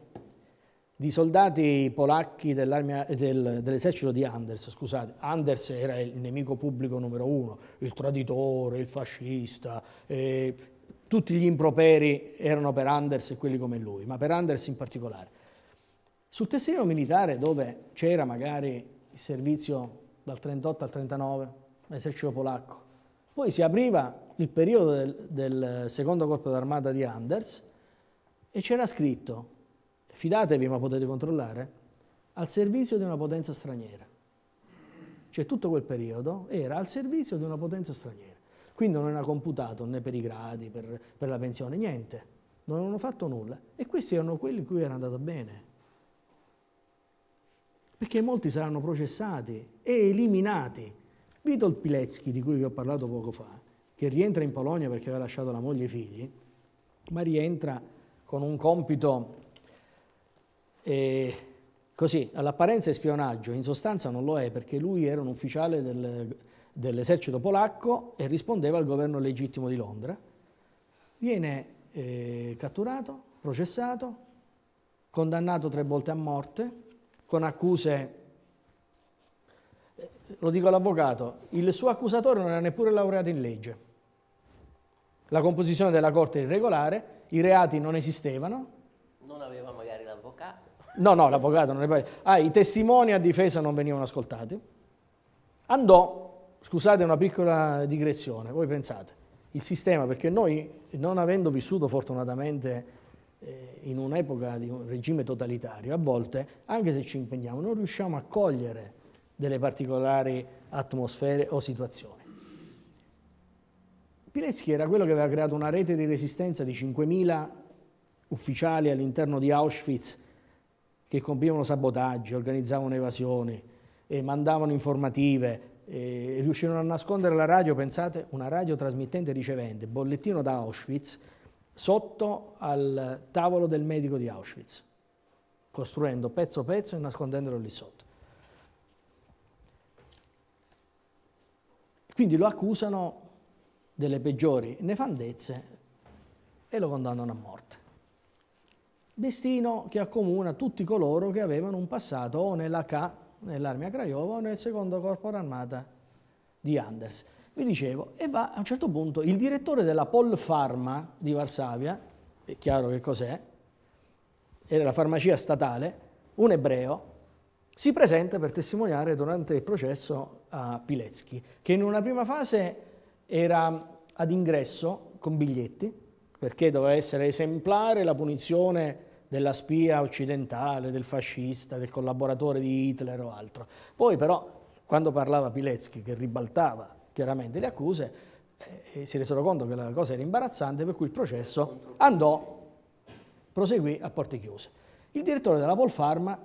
di soldati polacchi dell'esercito dell di Anders, scusate, Anders era il nemico pubblico numero uno, il traditore, il fascista, eh, tutti gli improperi erano per Anders e quelli come lui, ma per Anders in particolare. Sul tesserino militare dove c'era magari il servizio dal 38 al 39, l'esercito polacco, poi si apriva il periodo del, del secondo corpo d'armata di Anders e c'era scritto fidatevi ma potete controllare, al servizio di una potenza straniera. Cioè tutto quel periodo era al servizio di una potenza straniera. Quindi non era computato né per i gradi, per, per la pensione, niente. Non avevano fatto nulla. E questi erano quelli cui era andata bene. Perché molti saranno processati e eliminati. Vitold Pilecki, di cui vi ho parlato poco fa, che rientra in Polonia perché aveva lasciato la moglie e i figli, ma rientra con un compito e così, all'apparenza è spionaggio, in sostanza non lo è perché lui era un ufficiale del, dell'esercito polacco e rispondeva al governo legittimo di Londra. Viene eh, catturato, processato, condannato tre volte a morte, con accuse eh, lo dico all'avvocato, il suo accusatore non era neppure laureato in legge. La composizione della corte è irregolare, i reati non esistevano, No, no, l'avvocato non è parla. Ah, i testimoni a difesa non venivano ascoltati. Andò, scusate una piccola digressione, voi pensate, il sistema, perché noi non avendo vissuto fortunatamente eh, in un'epoca di un regime totalitario, a volte, anche se ci impegniamo, non riusciamo a cogliere delle particolari atmosfere o situazioni. Pilecki era quello che aveva creato una rete di resistenza di 5.000 ufficiali all'interno di Auschwitz che compivano sabotaggi, organizzavano evasioni, eh, mandavano informative, eh, riuscirono a nascondere la radio, pensate, una radio trasmittente ricevente, bollettino da Auschwitz, sotto al tavolo del medico di Auschwitz, costruendo pezzo pezzo e nascondendolo lì sotto. Quindi lo accusano delle peggiori nefandezze e lo condannano a morte destino che accomuna tutti coloro che avevano un passato o nella K, nell'armia Craiova, o nel secondo corpo armata di Anders. Vi dicevo, e va a un certo punto il direttore della Polpharma di Varsavia, è chiaro che cos'è, era la farmacia statale, un ebreo, si presenta per testimoniare durante il processo a Pilecki, che in una prima fase era ad ingresso con biglietti, perché doveva essere esemplare la punizione della spia occidentale, del fascista, del collaboratore di Hitler o altro. Poi però, quando parlava Pilecki, che ribaltava chiaramente le accuse, eh, eh, si resero conto che la cosa era imbarazzante, per cui il processo andò, proseguì a porte chiuse. Il direttore della Polpharma,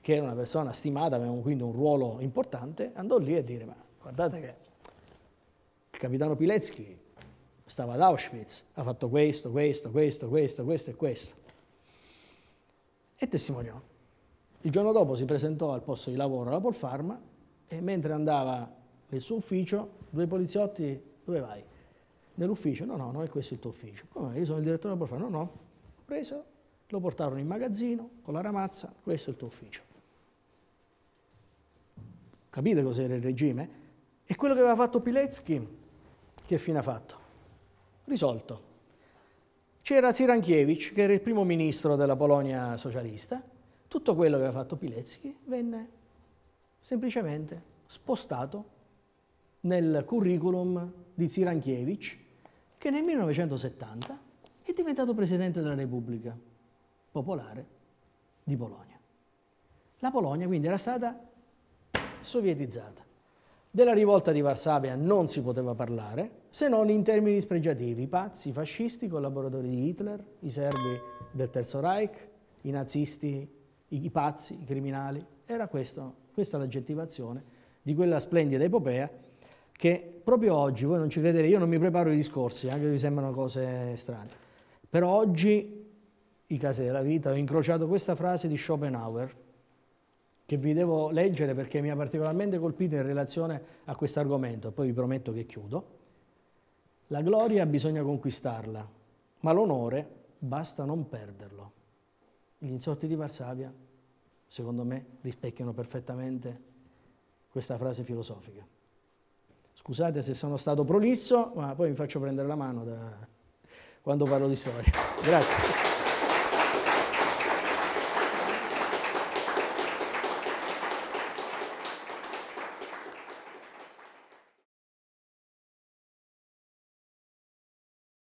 che era una persona stimata, aveva quindi un ruolo importante, andò lì a dire, ma guardate che il capitano Pilecki stava ad Auschwitz, ha fatto questo, questo, questo, questo, questo e questo e testimoniò. Il giorno dopo si presentò al posto di lavoro alla Polfarma e mentre andava nel suo ufficio, due poliziotti, dove vai? Nell'ufficio, no, no, no, è questo il tuo ufficio. Come? Io sono il direttore della Polfarma, no, no. Preso, lo portarono in magazzino con la ramazza, questo è il tuo ufficio. Capite cos'era il regime? E quello che aveva fatto Pilezzi, che fine ha fatto? Risolto c'era Zirankiewicz, che era il primo ministro della Polonia socialista, tutto quello che aveva fatto Pilecki venne semplicemente spostato nel curriculum di Zirankiewicz, che nel 1970 è diventato presidente della Repubblica Popolare di Polonia. La Polonia quindi era stata sovietizzata. Della rivolta di Varsavia non si poteva parlare, se non in termini spregiativi, i pazzi, i fascisti, i collaboratori di Hitler, i serbi del Terzo Reich, i nazisti, i pazzi, i criminali. Era questo, questa l'aggettivazione di quella splendida epopea che proprio oggi, voi non ci credete, io non mi preparo i discorsi, anche se vi sembrano cose strane, però oggi, i casi della vita, ho incrociato questa frase di Schopenhauer, che vi devo leggere perché mi ha particolarmente colpito in relazione a questo argomento, poi vi prometto che chiudo. La gloria bisogna conquistarla, ma l'onore basta non perderlo. Gli insorti di Varsavia, secondo me, rispecchiano perfettamente questa frase filosofica. Scusate se sono stato prolisso, ma poi mi faccio prendere la mano da... quando parlo di storia. Grazie.